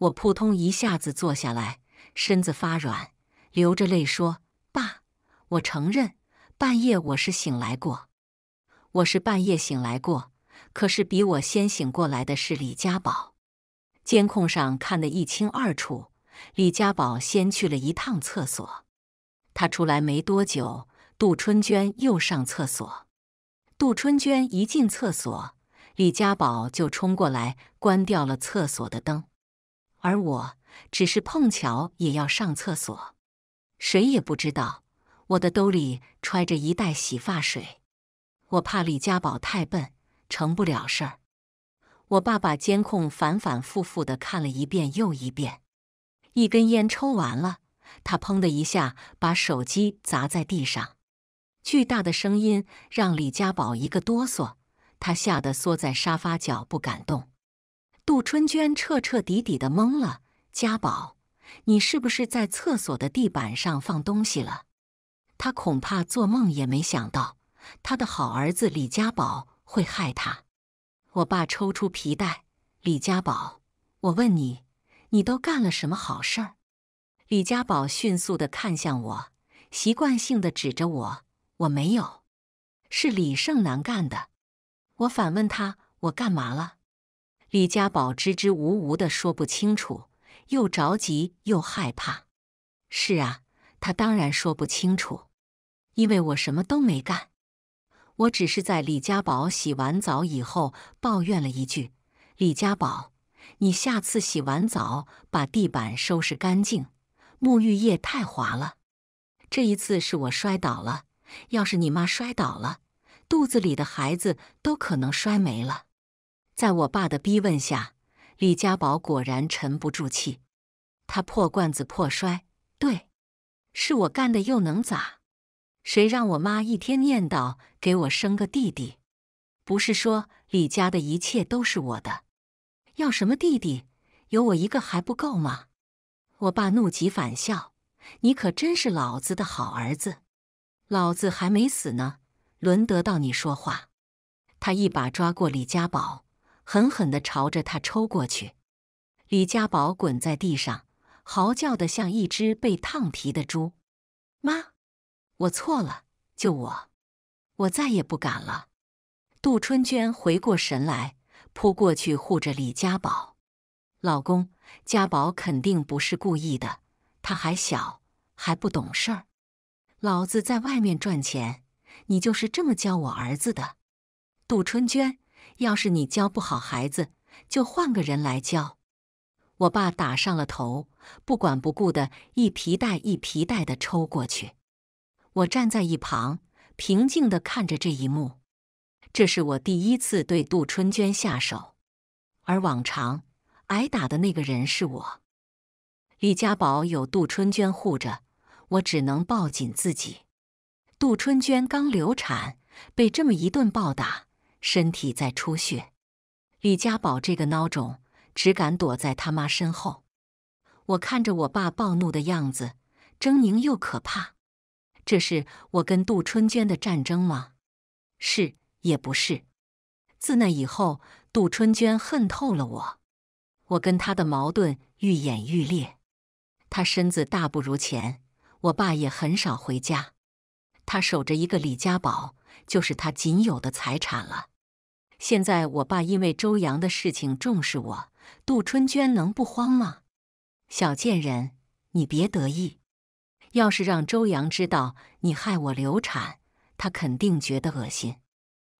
我扑通一下子坐下来，身子发软，流着泪说：“爸，我承认，半夜我是醒来过，我是半夜醒来过。可是比我先醒过来的是李家宝，监控上看得一清二楚。李家宝先去了一趟厕所，他出来没多久，杜春娟又上厕所。杜春娟一进厕所，李家宝就冲过来关掉了厕所的灯。”而我只是碰巧也要上厕所，谁也不知道我的兜里揣着一袋洗发水。我怕李家宝太笨，成不了事儿。我爸把监控反反复复的看了一遍又一遍。一根烟抽完了，他砰的一下把手机砸在地上，巨大的声音让李家宝一个哆嗦，他吓得缩在沙发角不敢动。杜春娟彻彻底底的懵了。家宝，你是不是在厕所的地板上放东西了？他恐怕做梦也没想到他的好儿子李家宝会害他。我爸抽出皮带，李家宝，我问你，你都干了什么好事儿？李家宝迅速的看向我，习惯性的指着我，我没有，是李胜男干的。我反问他，我干嘛了？李家宝支支吾吾地说不清楚，又着急又害怕。是啊，他当然说不清楚，因为我什么都没干，我只是在李家宝洗完澡以后抱怨了一句：“李家宝，你下次洗完澡把地板收拾干净，沐浴液太滑了。这一次是我摔倒了，要是你妈摔倒了，肚子里的孩子都可能摔没了。”在我爸的逼问下，李家宝果然沉不住气，他破罐子破摔。对，是我干的，又能咋？谁让我妈一天念叨给我生个弟弟？不是说李家的一切都是我的？要什么弟弟？有我一个还不够吗？我爸怒极反笑：“你可真是老子的好儿子，老子还没死呢，轮得到你说话？”他一把抓过李家宝。狠狠地朝着他抽过去，李家宝滚在地上，嚎叫的像一只被烫皮的猪。妈，我错了，救我，我再也不敢了。杜春娟回过神来，扑过去护着李家宝。老公，家宝肯定不是故意的，他还小，还不懂事儿。老子在外面赚钱，你就是这么教我儿子的，杜春娟。要是你教不好孩子，就换个人来教。我爸打上了头，不管不顾的一皮带一皮带的抽过去。我站在一旁，平静的看着这一幕。这是我第一次对杜春娟下手，而往常挨打的那个人是我。李家宝有杜春娟护着，我只能抱紧自己。杜春娟刚流产，被这么一顿暴打。身体在出血，李家宝这个孬种只敢躲在他妈身后。我看着我爸暴怒的样子，狰狞又可怕。这是我跟杜春娟的战争吗？是也不是。自那以后，杜春娟恨透了我，我跟她的矛盾愈演愈烈。她身子大不如前，我爸也很少回家。他守着一个李家宝，就是他仅有的财产了。现在我爸因为周洋的事情重视我，杜春娟能不慌吗？小贱人，你别得意！要是让周洋知道你害我流产，他肯定觉得恶心。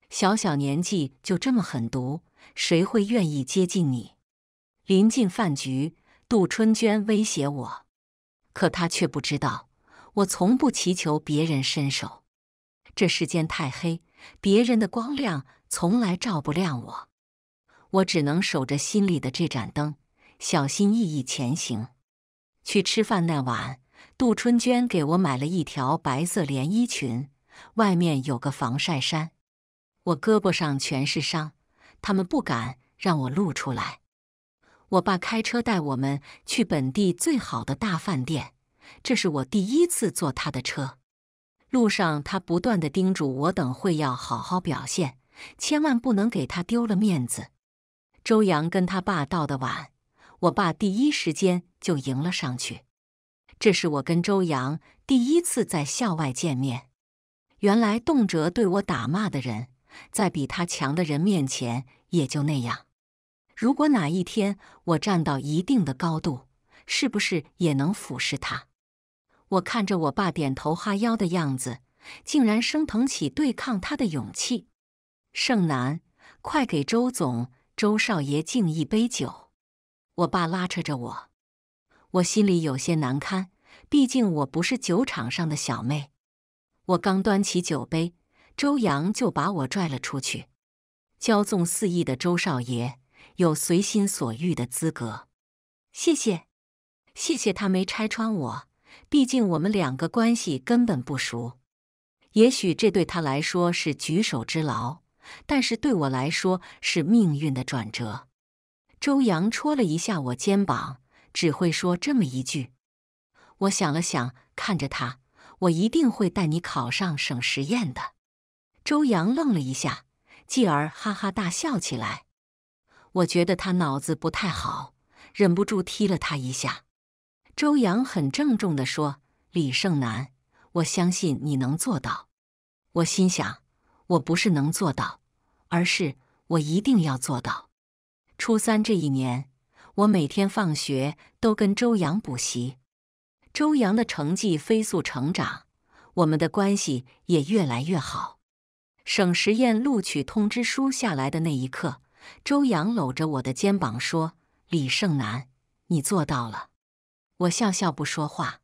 小小年纪就这么狠毒，谁会愿意接近你？临近饭局，杜春娟威胁我，可她却不知道，我从不祈求别人伸手。这世间太黑，别人的光亮。从来照不亮我，我只能守着心里的这盏灯，小心翼翼前行。去吃饭那晚，杜春娟给我买了一条白色连衣裙，外面有个防晒衫。我胳膊上全是伤，他们不敢让我露出来。我爸开车带我们去本地最好的大饭店，这是我第一次坐他的车。路上，他不断的叮嘱我，等会要好好表现。千万不能给他丢了面子。周阳跟他爸到的晚，我爸第一时间就迎了上去。这是我跟周阳第一次在校外见面。原来动辄对我打骂的人，在比他强的人面前也就那样。如果哪一天我站到一定的高度，是不是也能俯视他？我看着我爸点头哈腰的样子，竟然升腾起对抗他的勇气。盛楠，快给周总、周少爷敬一杯酒！我爸拉扯着我，我心里有些难堪。毕竟我不是酒场上的小妹，我刚端起酒杯，周阳就把我拽了出去。骄纵肆意的周少爷有随心所欲的资格。谢谢，谢谢他没拆穿我。毕竟我们两个关系根本不熟，也许这对他来说是举手之劳。但是对我来说是命运的转折。周阳戳了一下我肩膀，只会说这么一句。我想了想，看着他，我一定会带你考上省实验的。周阳愣了一下，继而哈哈大笑起来。我觉得他脑子不太好，忍不住踢了他一下。周阳很郑重的说：“李胜男，我相信你能做到。”我心想，我不是能做到。而是我一定要做到。初三这一年，我每天放学都跟周洋补习，周洋的成绩飞速成长，我们的关系也越来越好。省实验录取通知书下来的那一刻，周洋搂着我的肩膀说：“李胜男，你做到了。”我笑笑不说话，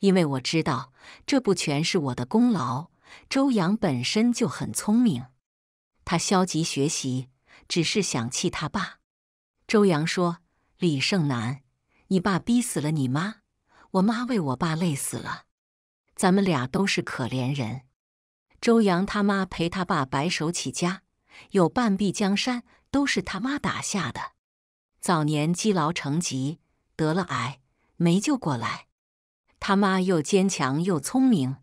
因为我知道这不全是我的功劳，周洋本身就很聪明。他消极学习，只是想气他爸。周阳说：“李胜男，你爸逼死了你妈，我妈为我爸累死了，咱们俩都是可怜人。周阳他妈陪他爸白手起家，有半壁江山都是他妈打下的。早年积劳成疾，得了癌，没救过来。他妈又坚强又聪明，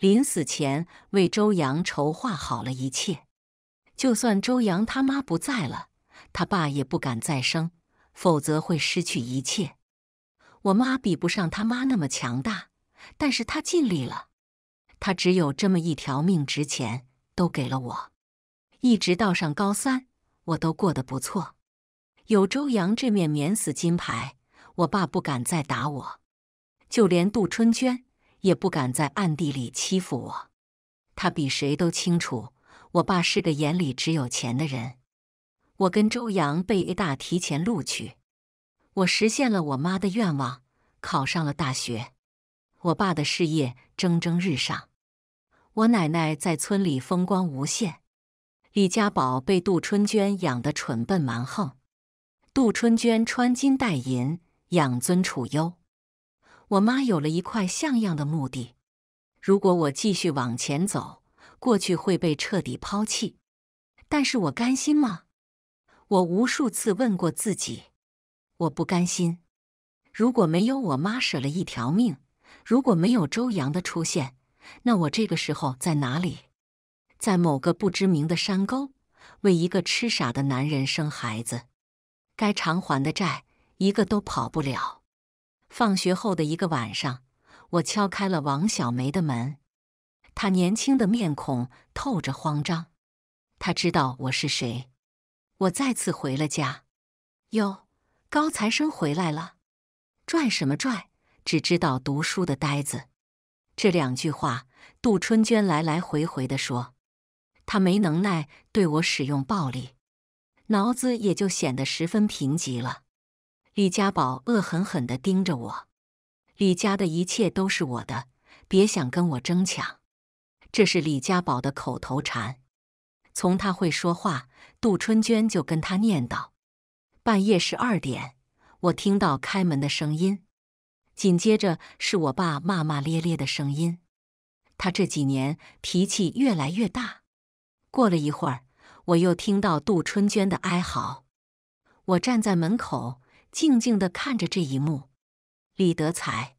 临死前为周阳筹划好了一切。”就算周阳他妈不在了，他爸也不敢再生，否则会失去一切。我妈比不上他妈那么强大，但是他尽力了。他只有这么一条命，值钱都给了我。一直到上高三，我都过得不错。有周阳这面免死金牌，我爸不敢再打我，就连杜春娟也不敢在暗地里欺负我。他比谁都清楚。我爸是个眼里只有钱的人。我跟周洋被 A 大提前录取，我实现了我妈的愿望，考上了大学。我爸的事业蒸蒸日上，我奶奶在村里风光无限。李家宝被杜春娟养得蠢笨蛮横，杜春娟穿金戴银，养尊处优。我妈有了一块像样的墓地。如果我继续往前走。过去会被彻底抛弃，但是我甘心吗？我无数次问过自己，我不甘心。如果没有我妈舍了一条命，如果没有周阳的出现，那我这个时候在哪里？在某个不知名的山沟，为一个痴傻的男人生孩子，该偿还的债一个都跑不了。放学后的一个晚上，我敲开了王小梅的门。他年轻的面孔透着慌张，他知道我是谁。我再次回了家。哟，高材生回来了，拽什么拽？只知道读书的呆子。这两句话，杜春娟来来回回的说。他没能耐对我使用暴力，脑子也就显得十分贫瘠了。李家宝恶狠狠地盯着我。李家的一切都是我的，别想跟我争抢。这是李家宝的口头禅。从他会说话，杜春娟就跟他念叨。半夜十二点，我听到开门的声音，紧接着是我爸骂骂咧咧的声音。他这几年脾气越来越大。过了一会儿，我又听到杜春娟的哀嚎。我站在门口，静静的看着这一幕。李德才，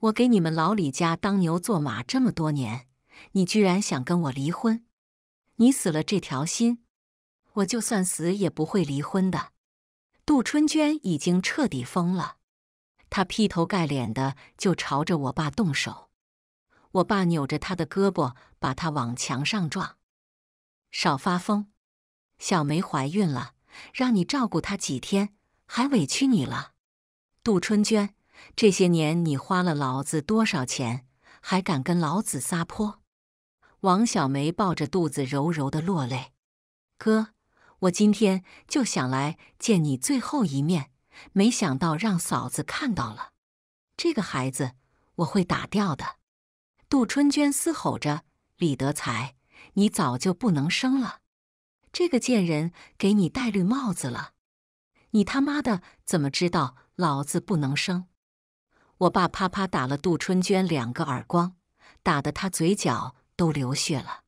我给你们老李家当牛做马这么多年。你居然想跟我离婚？你死了这条心，我就算死也不会离婚的。杜春娟已经彻底疯了，她劈头盖脸的就朝着我爸动手。我爸扭着她的胳膊，把她往墙上撞。少发疯！小梅怀孕了，让你照顾她几天，还委屈你了。杜春娟，这些年你花了老子多少钱，还敢跟老子撒泼？王小梅抱着肚子，柔柔的落泪。哥，我今天就想来见你最后一面，没想到让嫂子看到了。这个孩子我会打掉的。杜春娟嘶吼着：“李德才，你早就不能生了！这个贱人给你戴绿帽子了！你他妈的怎么知道老子不能生？”我爸啪啪打了杜春娟两个耳光，打得她嘴角。都流血了，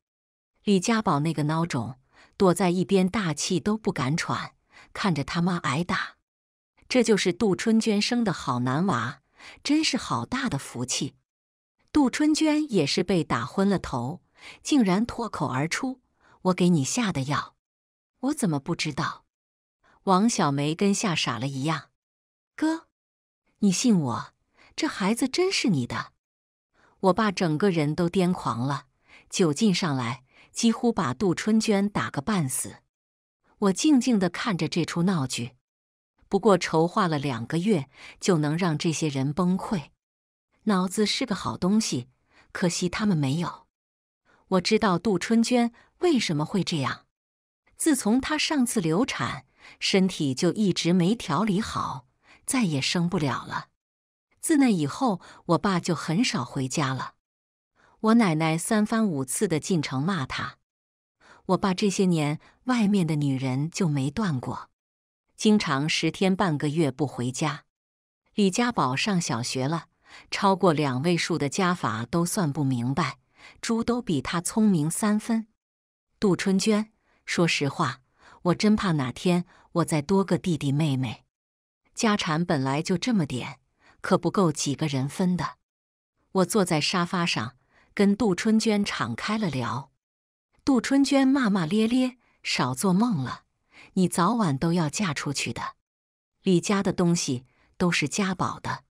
李家宝那个孬种躲在一边，大气都不敢喘，看着他妈挨打。这就是杜春娟生的好男娃，真是好大的福气。杜春娟也是被打昏了头，竟然脱口而出：“我给你下的药，我怎么不知道？”王小梅跟吓傻了一样：“哥，你信我，这孩子真是你的。”我爸整个人都癫狂了。酒劲上来，几乎把杜春娟打个半死。我静静地看着这出闹剧。不过筹划了两个月，就能让这些人崩溃。脑子是个好东西，可惜他们没有。我知道杜春娟为什么会这样。自从她上次流产，身体就一直没调理好，再也生不了了。自那以后，我爸就很少回家了。我奶奶三番五次的进城骂他，我爸这些年外面的女人就没断过，经常十天半个月不回家。李家宝上小学了，超过两位数的加法都算不明白，猪都比他聪明三分。杜春娟，说实话，我真怕哪天我再多个弟弟妹妹，家产本来就这么点，可不够几个人分的。我坐在沙发上。跟杜春娟敞开了聊，杜春娟骂骂咧咧：“少做梦了，你早晚都要嫁出去的。李家的东西都是家宝的，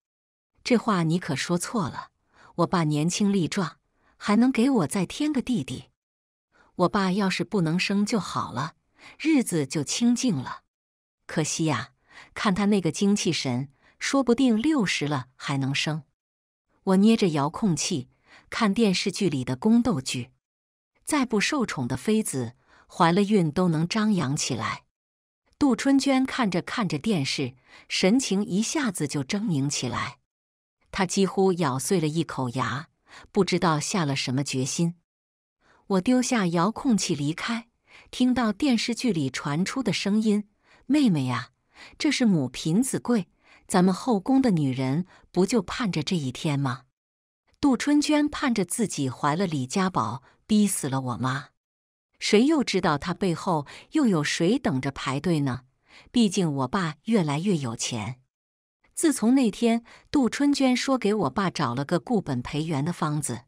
这话你可说错了。我爸年轻力壮，还能给我再添个弟弟。我爸要是不能生就好了，日子就清静了。可惜呀，看他那个精气神，说不定六十了还能生。我捏着遥控器。”看电视剧里的宫斗剧，再不受宠的妃子怀了孕都能张扬起来。杜春娟看着看着电视，神情一下子就狰狞起来，她几乎咬碎了一口牙，不知道下了什么决心。我丢下遥控器离开，听到电视剧里传出的声音：“妹妹呀，这是母凭子贵，咱们后宫的女人不就盼着这一天吗？”杜春娟盼着自己怀了李家宝，逼死了我妈。谁又知道她背后又有谁等着排队呢？毕竟我爸越来越有钱。自从那天杜春娟说给我爸找了个固本培元的方子，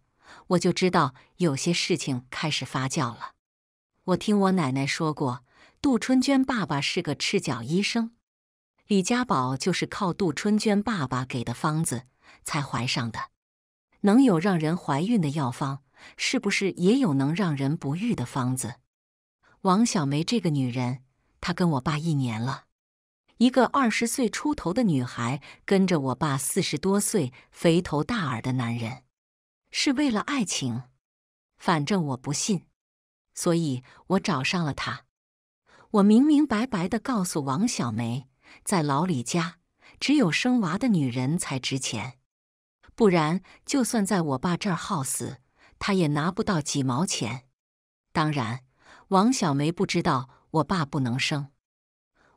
我就知道有些事情开始发酵了。我听我奶奶说过，杜春娟爸爸是个赤脚医生，李家宝就是靠杜春娟爸爸给的方子才怀上的。能有让人怀孕的药方，是不是也有能让人不育的方子？王小梅这个女人，她跟我爸一年了，一个二十岁出头的女孩跟着我爸四十多岁、肥头大耳的男人，是为了爱情？反正我不信，所以我找上了她。我明明白白的告诉王小梅，在老李家，只有生娃的女人才值钱。不然，就算在我爸这儿耗死，他也拿不到几毛钱。当然，王小梅不知道我爸不能生，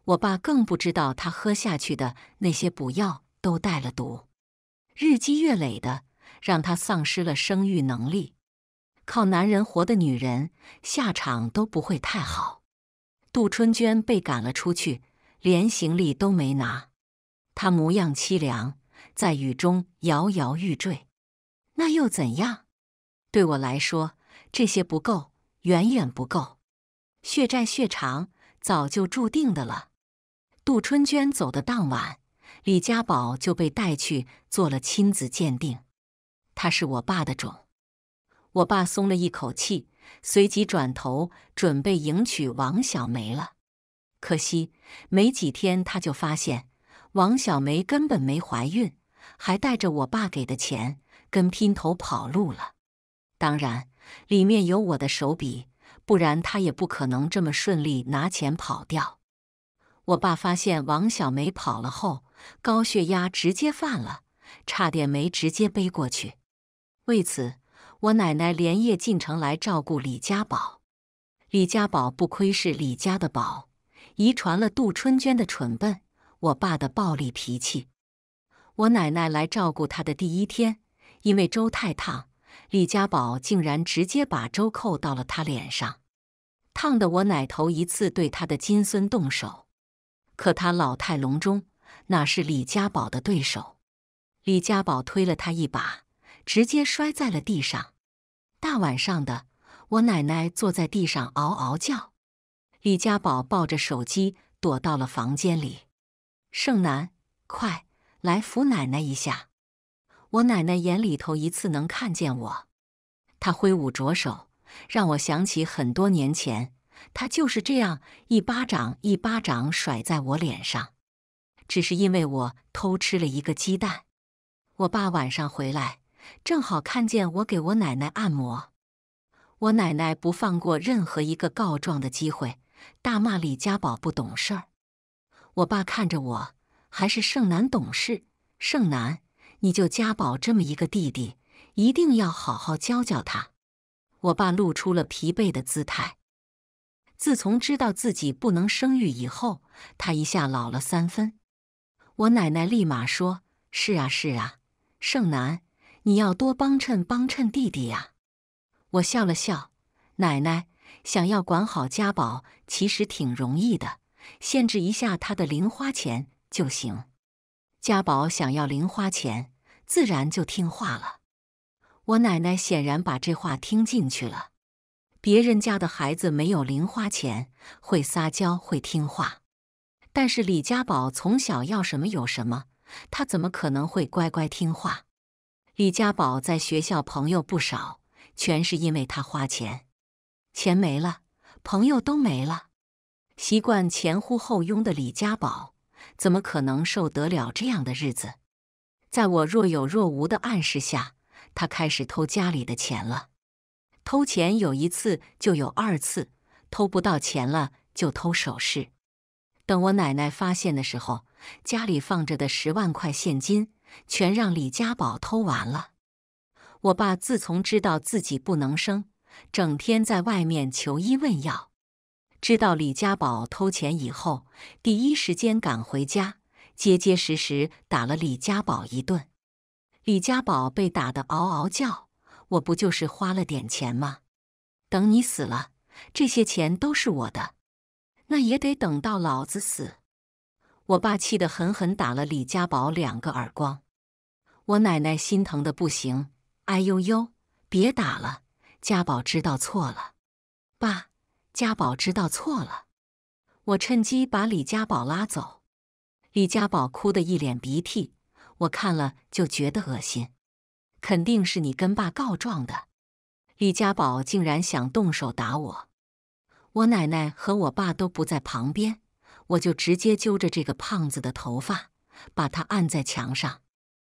我爸更不知道他喝下去的那些补药都带了毒，日积月累的让他丧失了生育能力。靠男人活的女人下场都不会太好。杜春娟被赶了出去，连行李都没拿，她模样凄凉。在雨中摇摇欲坠，那又怎样？对我来说，这些不够，远远不够。血债血偿，早就注定的了。杜春娟走的当晚，李家宝就被带去做了亲子鉴定，他是我爸的种。我爸松了一口气，随即转头准备迎娶王小梅了。可惜没几天，他就发现王小梅根本没怀孕。还带着我爸给的钱，跟姘头跑路了。当然，里面有我的手笔，不然他也不可能这么顺利拿钱跑掉。我爸发现王小梅跑了后，高血压直接犯了，差点没直接背过去。为此，我奶奶连夜进城来照顾李家宝。李家宝不亏是李家的宝，遗传了杜春娟的蠢笨，我爸的暴力脾气。我奶奶来照顾他的第一天，因为粥太烫，李家宝竟然直接把粥扣到了他脸上，烫得我奶头一次对他的金孙动手。可他老态龙钟，哪是李家宝的对手？李家宝推了他一把，直接摔在了地上。大晚上的，我奶奶坐在地上嗷嗷叫，李家宝抱着手机躲到了房间里。盛南，快！来扶奶奶一下，我奶奶眼里头一次能看见我，她挥舞着手，让我想起很多年前，她就是这样一巴掌一巴掌甩在我脸上，只是因为我偷吃了一个鸡蛋。我爸晚上回来，正好看见我给我奶奶按摩，我奶奶不放过任何一个告状的机会，大骂李家宝不懂事儿。我爸看着我。还是胜男懂事。胜男，你就家宝这么一个弟弟，一定要好好教教他。我爸露出了疲惫的姿态。自从知道自己不能生育以后，他一下老了三分。我奶奶立马说：“是啊，是啊，胜男，你要多帮衬帮衬弟弟呀。”我笑了笑。奶奶，想要管好家宝其实挺容易的，限制一下他的零花钱。就行，家宝想要零花钱，自然就听话了。我奶奶显然把这话听进去了。别人家的孩子没有零花钱，会撒娇，会听话。但是李家宝从小要什么有什么，他怎么可能会乖乖听话？李家宝在学校朋友不少，全是因为他花钱。钱没了，朋友都没了。习惯前呼后拥的李家宝。怎么可能受得了这样的日子？在我若有若无的暗示下，他开始偷家里的钱了。偷钱有一次就有二次，偷不到钱了就偷首饰。等我奶奶发现的时候，家里放着的十万块现金全让李家宝偷完了。我爸自从知道自己不能生，整天在外面求医问药。知道李家宝偷钱以后，第一时间赶回家，结结实实打了李家宝一顿。李家宝被打得嗷嗷叫：“我不就是花了点钱吗？等你死了，这些钱都是我的。那也得等到老子死！”我爸气得狠狠打了李家宝两个耳光。我奶奶心疼的不行：“哎呦呦，别打了，家宝知道错了，爸。”家宝知道错了，我趁机把李家宝拉走。李家宝哭得一脸鼻涕，我看了就觉得恶心。肯定是你跟爸告状的。李家宝竟然想动手打我，我奶奶和我爸都不在旁边，我就直接揪着这个胖子的头发，把他按在墙上。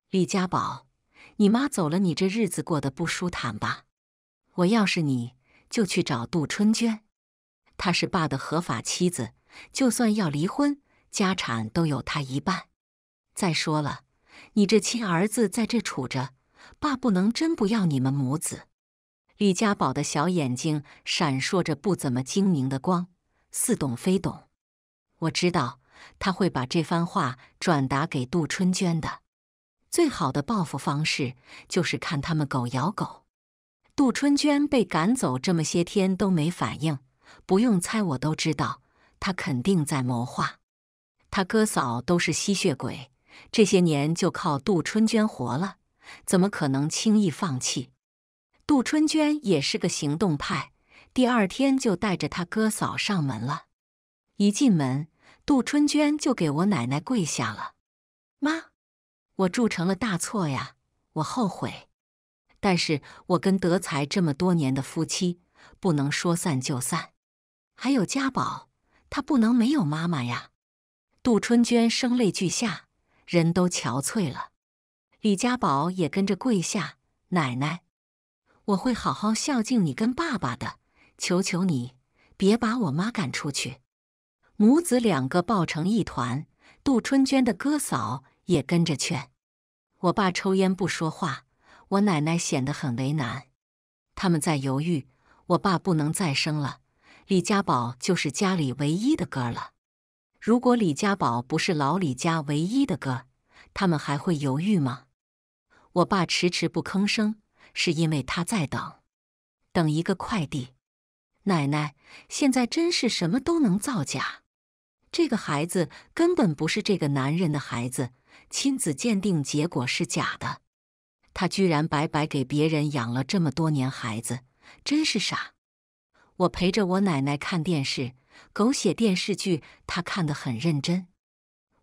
李家宝，你妈走了，你这日子过得不舒坦吧？我要是你，就去找杜春娟。她是爸的合法妻子，就算要离婚，家产都有她一半。再说了，你这亲儿子在这杵着，爸不能真不要你们母子。李家宝的小眼睛闪烁着不怎么精明的光，似懂非懂。我知道他会把这番话转达给杜春娟的。最好的报复方式就是看他们狗咬狗。杜春娟被赶走这么些天都没反应。不用猜，我都知道，他肯定在谋划。他哥嫂都是吸血鬼，这些年就靠杜春娟活了，怎么可能轻易放弃？杜春娟也是个行动派，第二天就带着他哥嫂上门了。一进门，杜春娟就给我奶奶跪下了：“妈，我铸成了大错呀，我后悔。但是我跟德才这么多年的夫妻，不能说散就散。”还有家宝，他不能没有妈妈呀！杜春娟声泪俱下，人都憔悴了。李家宝也跟着跪下：“奶奶，我会好好孝敬你跟爸爸的，求求你别把我妈赶出去。”母子两个抱成一团。杜春娟的哥嫂也跟着劝：“我爸抽烟不说话，我奶奶显得很为难，他们在犹豫。我爸不能再生了。”李家宝就是家里唯一的哥了。如果李家宝不是老李家唯一的哥，他们还会犹豫吗？我爸迟迟不吭声，是因为他在等，等一个快递。奶奶，现在真是什么都能造假。这个孩子根本不是这个男人的孩子，亲子鉴定结果是假的。他居然白白给别人养了这么多年孩子，真是傻。我陪着我奶奶看电视，狗血电视剧，她看得很认真。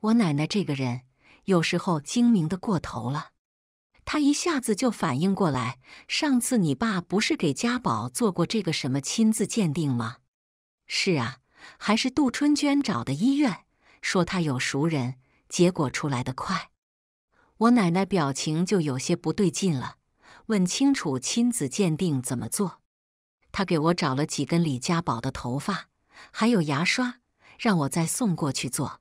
我奶奶这个人有时候精明的过头了，她一下子就反应过来，上次你爸不是给家宝做过这个什么亲子鉴定吗？是啊，还是杜春娟找的医院，说她有熟人，结果出来的快。我奶奶表情就有些不对劲了，问清楚亲子鉴定怎么做。他给我找了几根李家宝的头发，还有牙刷，让我再送过去做。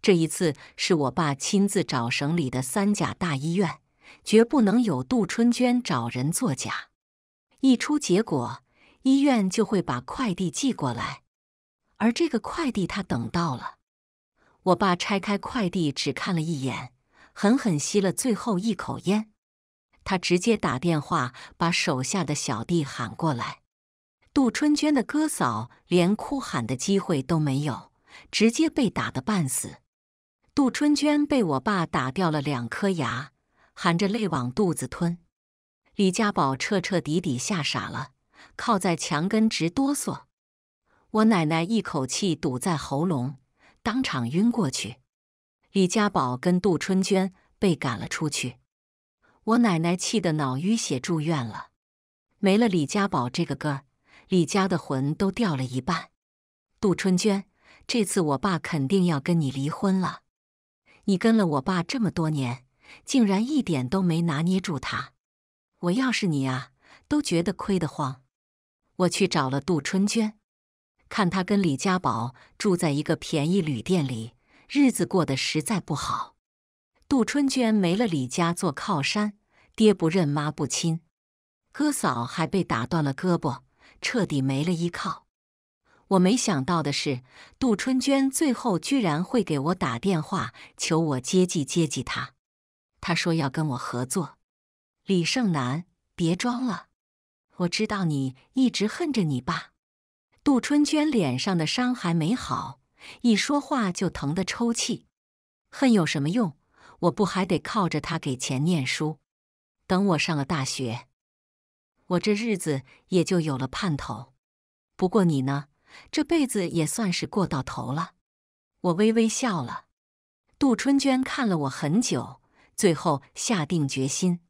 这一次是我爸亲自找省里的三甲大医院，绝不能有杜春娟找人作假。一出结果，医院就会把快递寄过来。而这个快递他等到了。我爸拆开快递只看了一眼，狠狠吸了最后一口烟。他直接打电话把手下的小弟喊过来。杜春娟的哥嫂连哭喊的机会都没有，直接被打得半死。杜春娟被我爸打掉了两颗牙，含着泪往肚子吞。李家宝彻彻底底吓傻了，靠在墙根直哆嗦。我奶奶一口气堵在喉咙，当场晕过去。李家宝跟杜春娟被赶了出去。我奶奶气得脑淤血住院了，没了李家宝这个根儿。李家的魂都掉了一半，杜春娟，这次我爸肯定要跟你离婚了。你跟了我爸这么多年，竟然一点都没拿捏住他。我要是你啊，都觉得亏得慌。我去找了杜春娟，看他跟李家宝住在一个便宜旅店里，日子过得实在不好。杜春娟没了李家做靠山，爹不认妈不亲，哥嫂还被打断了胳膊。彻底没了依靠。我没想到的是，杜春娟最后居然会给我打电话，求我接济接济她。她说要跟我合作。李胜男，别装了，我知道你一直恨着你爸。杜春娟脸上的伤还没好，一说话就疼得抽泣。恨有什么用？我不还得靠着他给钱念书？等我上了大学。我这日子也就有了盼头，不过你呢，这辈子也算是过到头了。我微微笑了。杜春娟看了我很久，最后下定决心。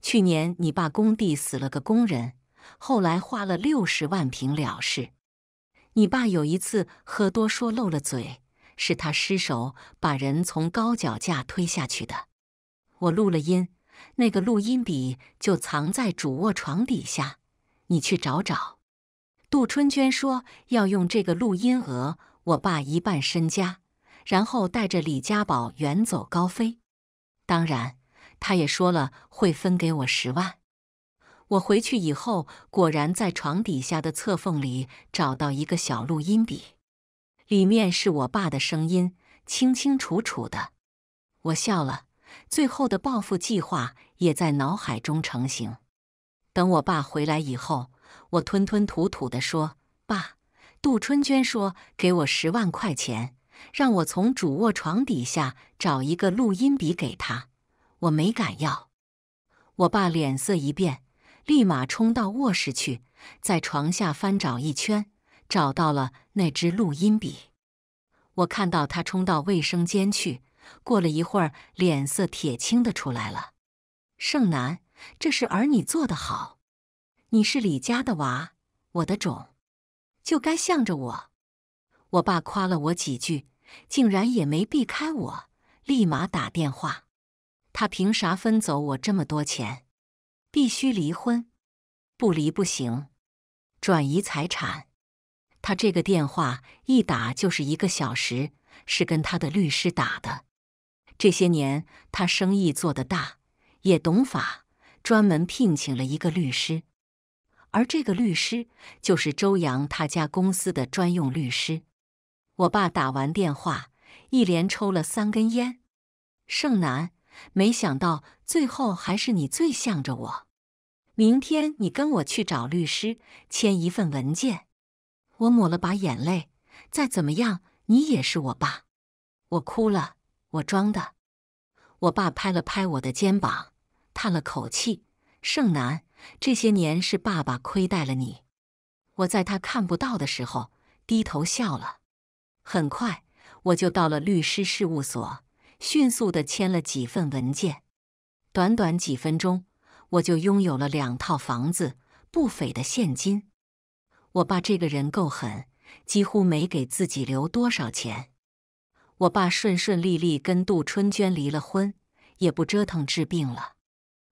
去年你爸工地死了个工人，后来花了六十万平了事。你爸有一次喝多说漏了嘴，是他失手把人从高脚架推下去的。我录了音。那个录音笔就藏在主卧床底下，你去找找。杜春娟说要用这个录音额，我爸一半身家，然后带着李家宝远走高飞。当然，他也说了会分给我十万。我回去以后，果然在床底下的侧缝里找到一个小录音笔，里面是我爸的声音，清清楚楚的。我笑了。最后的报复计划也在脑海中成型。等我爸回来以后，我吞吞吐吐地说：“爸，杜春娟说给我十万块钱，让我从主卧床底下找一个录音笔给她。我没敢要。”我爸脸色一变，立马冲到卧室去，在床下翻找一圈，找到了那支录音笔。我看到他冲到卫生间去。过了一会儿，脸色铁青的出来了。胜男，这事儿你做的好，你是李家的娃，我的种，就该向着我。我爸夸了我几句，竟然也没避开我，立马打电话。他凭啥分走我这么多钱？必须离婚，不离不行。转移财产。他这个电话一打就是一个小时，是跟他的律师打的。这些年，他生意做得大，也懂法，专门聘请了一个律师，而这个律师就是周阳他家公司的专用律师。我爸打完电话，一连抽了三根烟。盛楠，没想到最后还是你最向着我。明天你跟我去找律师签一份文件。我抹了把眼泪，再怎么样，你也是我爸。我哭了。我装的，我爸拍了拍我的肩膀，叹了口气：“胜男，这些年是爸爸亏待了你。”我在他看不到的时候低头笑了。很快，我就到了律师事务所，迅速的签了几份文件。短短几分钟，我就拥有了两套房子，不菲的现金。我爸这个人够狠，几乎没给自己留多少钱。我爸顺顺利利跟杜春娟离了婚，也不折腾治病了。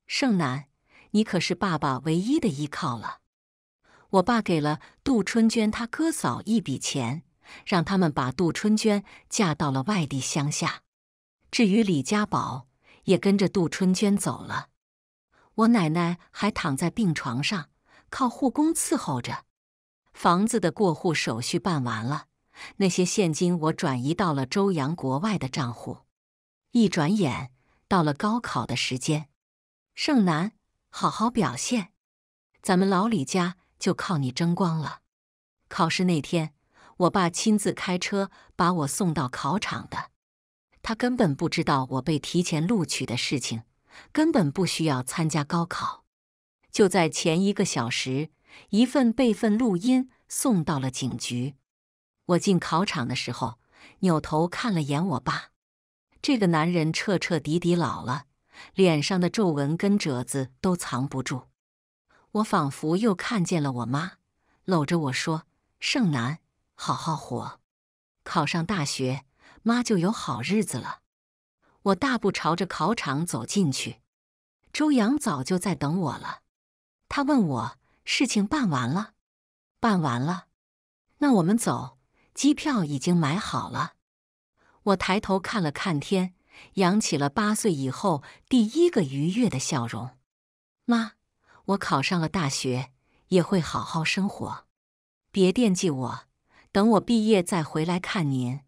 胜男，你可是爸爸唯一的依靠了。我爸给了杜春娟他哥嫂一笔钱，让他们把杜春娟嫁到了外地乡下。至于李家宝，也跟着杜春娟走了。我奶奶还躺在病床上，靠护工伺候着。房子的过户手续办完了。那些现金我转移到了周洋国外的账户。一转眼到了高考的时间，胜男，好好表现，咱们老李家就靠你争光了。考试那天，我爸亲自开车把我送到考场的。他根本不知道我被提前录取的事情，根本不需要参加高考。就在前一个小时，一份备份录音送到了警局。我进考场的时候，扭头看了眼我爸，这个男人彻彻底底老了，脸上的皱纹跟褶子都藏不住。我仿佛又看见了我妈，搂着我说：“胜男，好好活，考上大学，妈就有好日子了。”我大步朝着考场走进去。周阳早就在等我了，他问我：“事情办完了？”“办完了。”“那我们走。”机票已经买好了，我抬头看了看天，扬起了八岁以后第一个愉悦的笑容。妈，我考上了大学，也会好好生活，别惦记我，等我毕业再回来看您。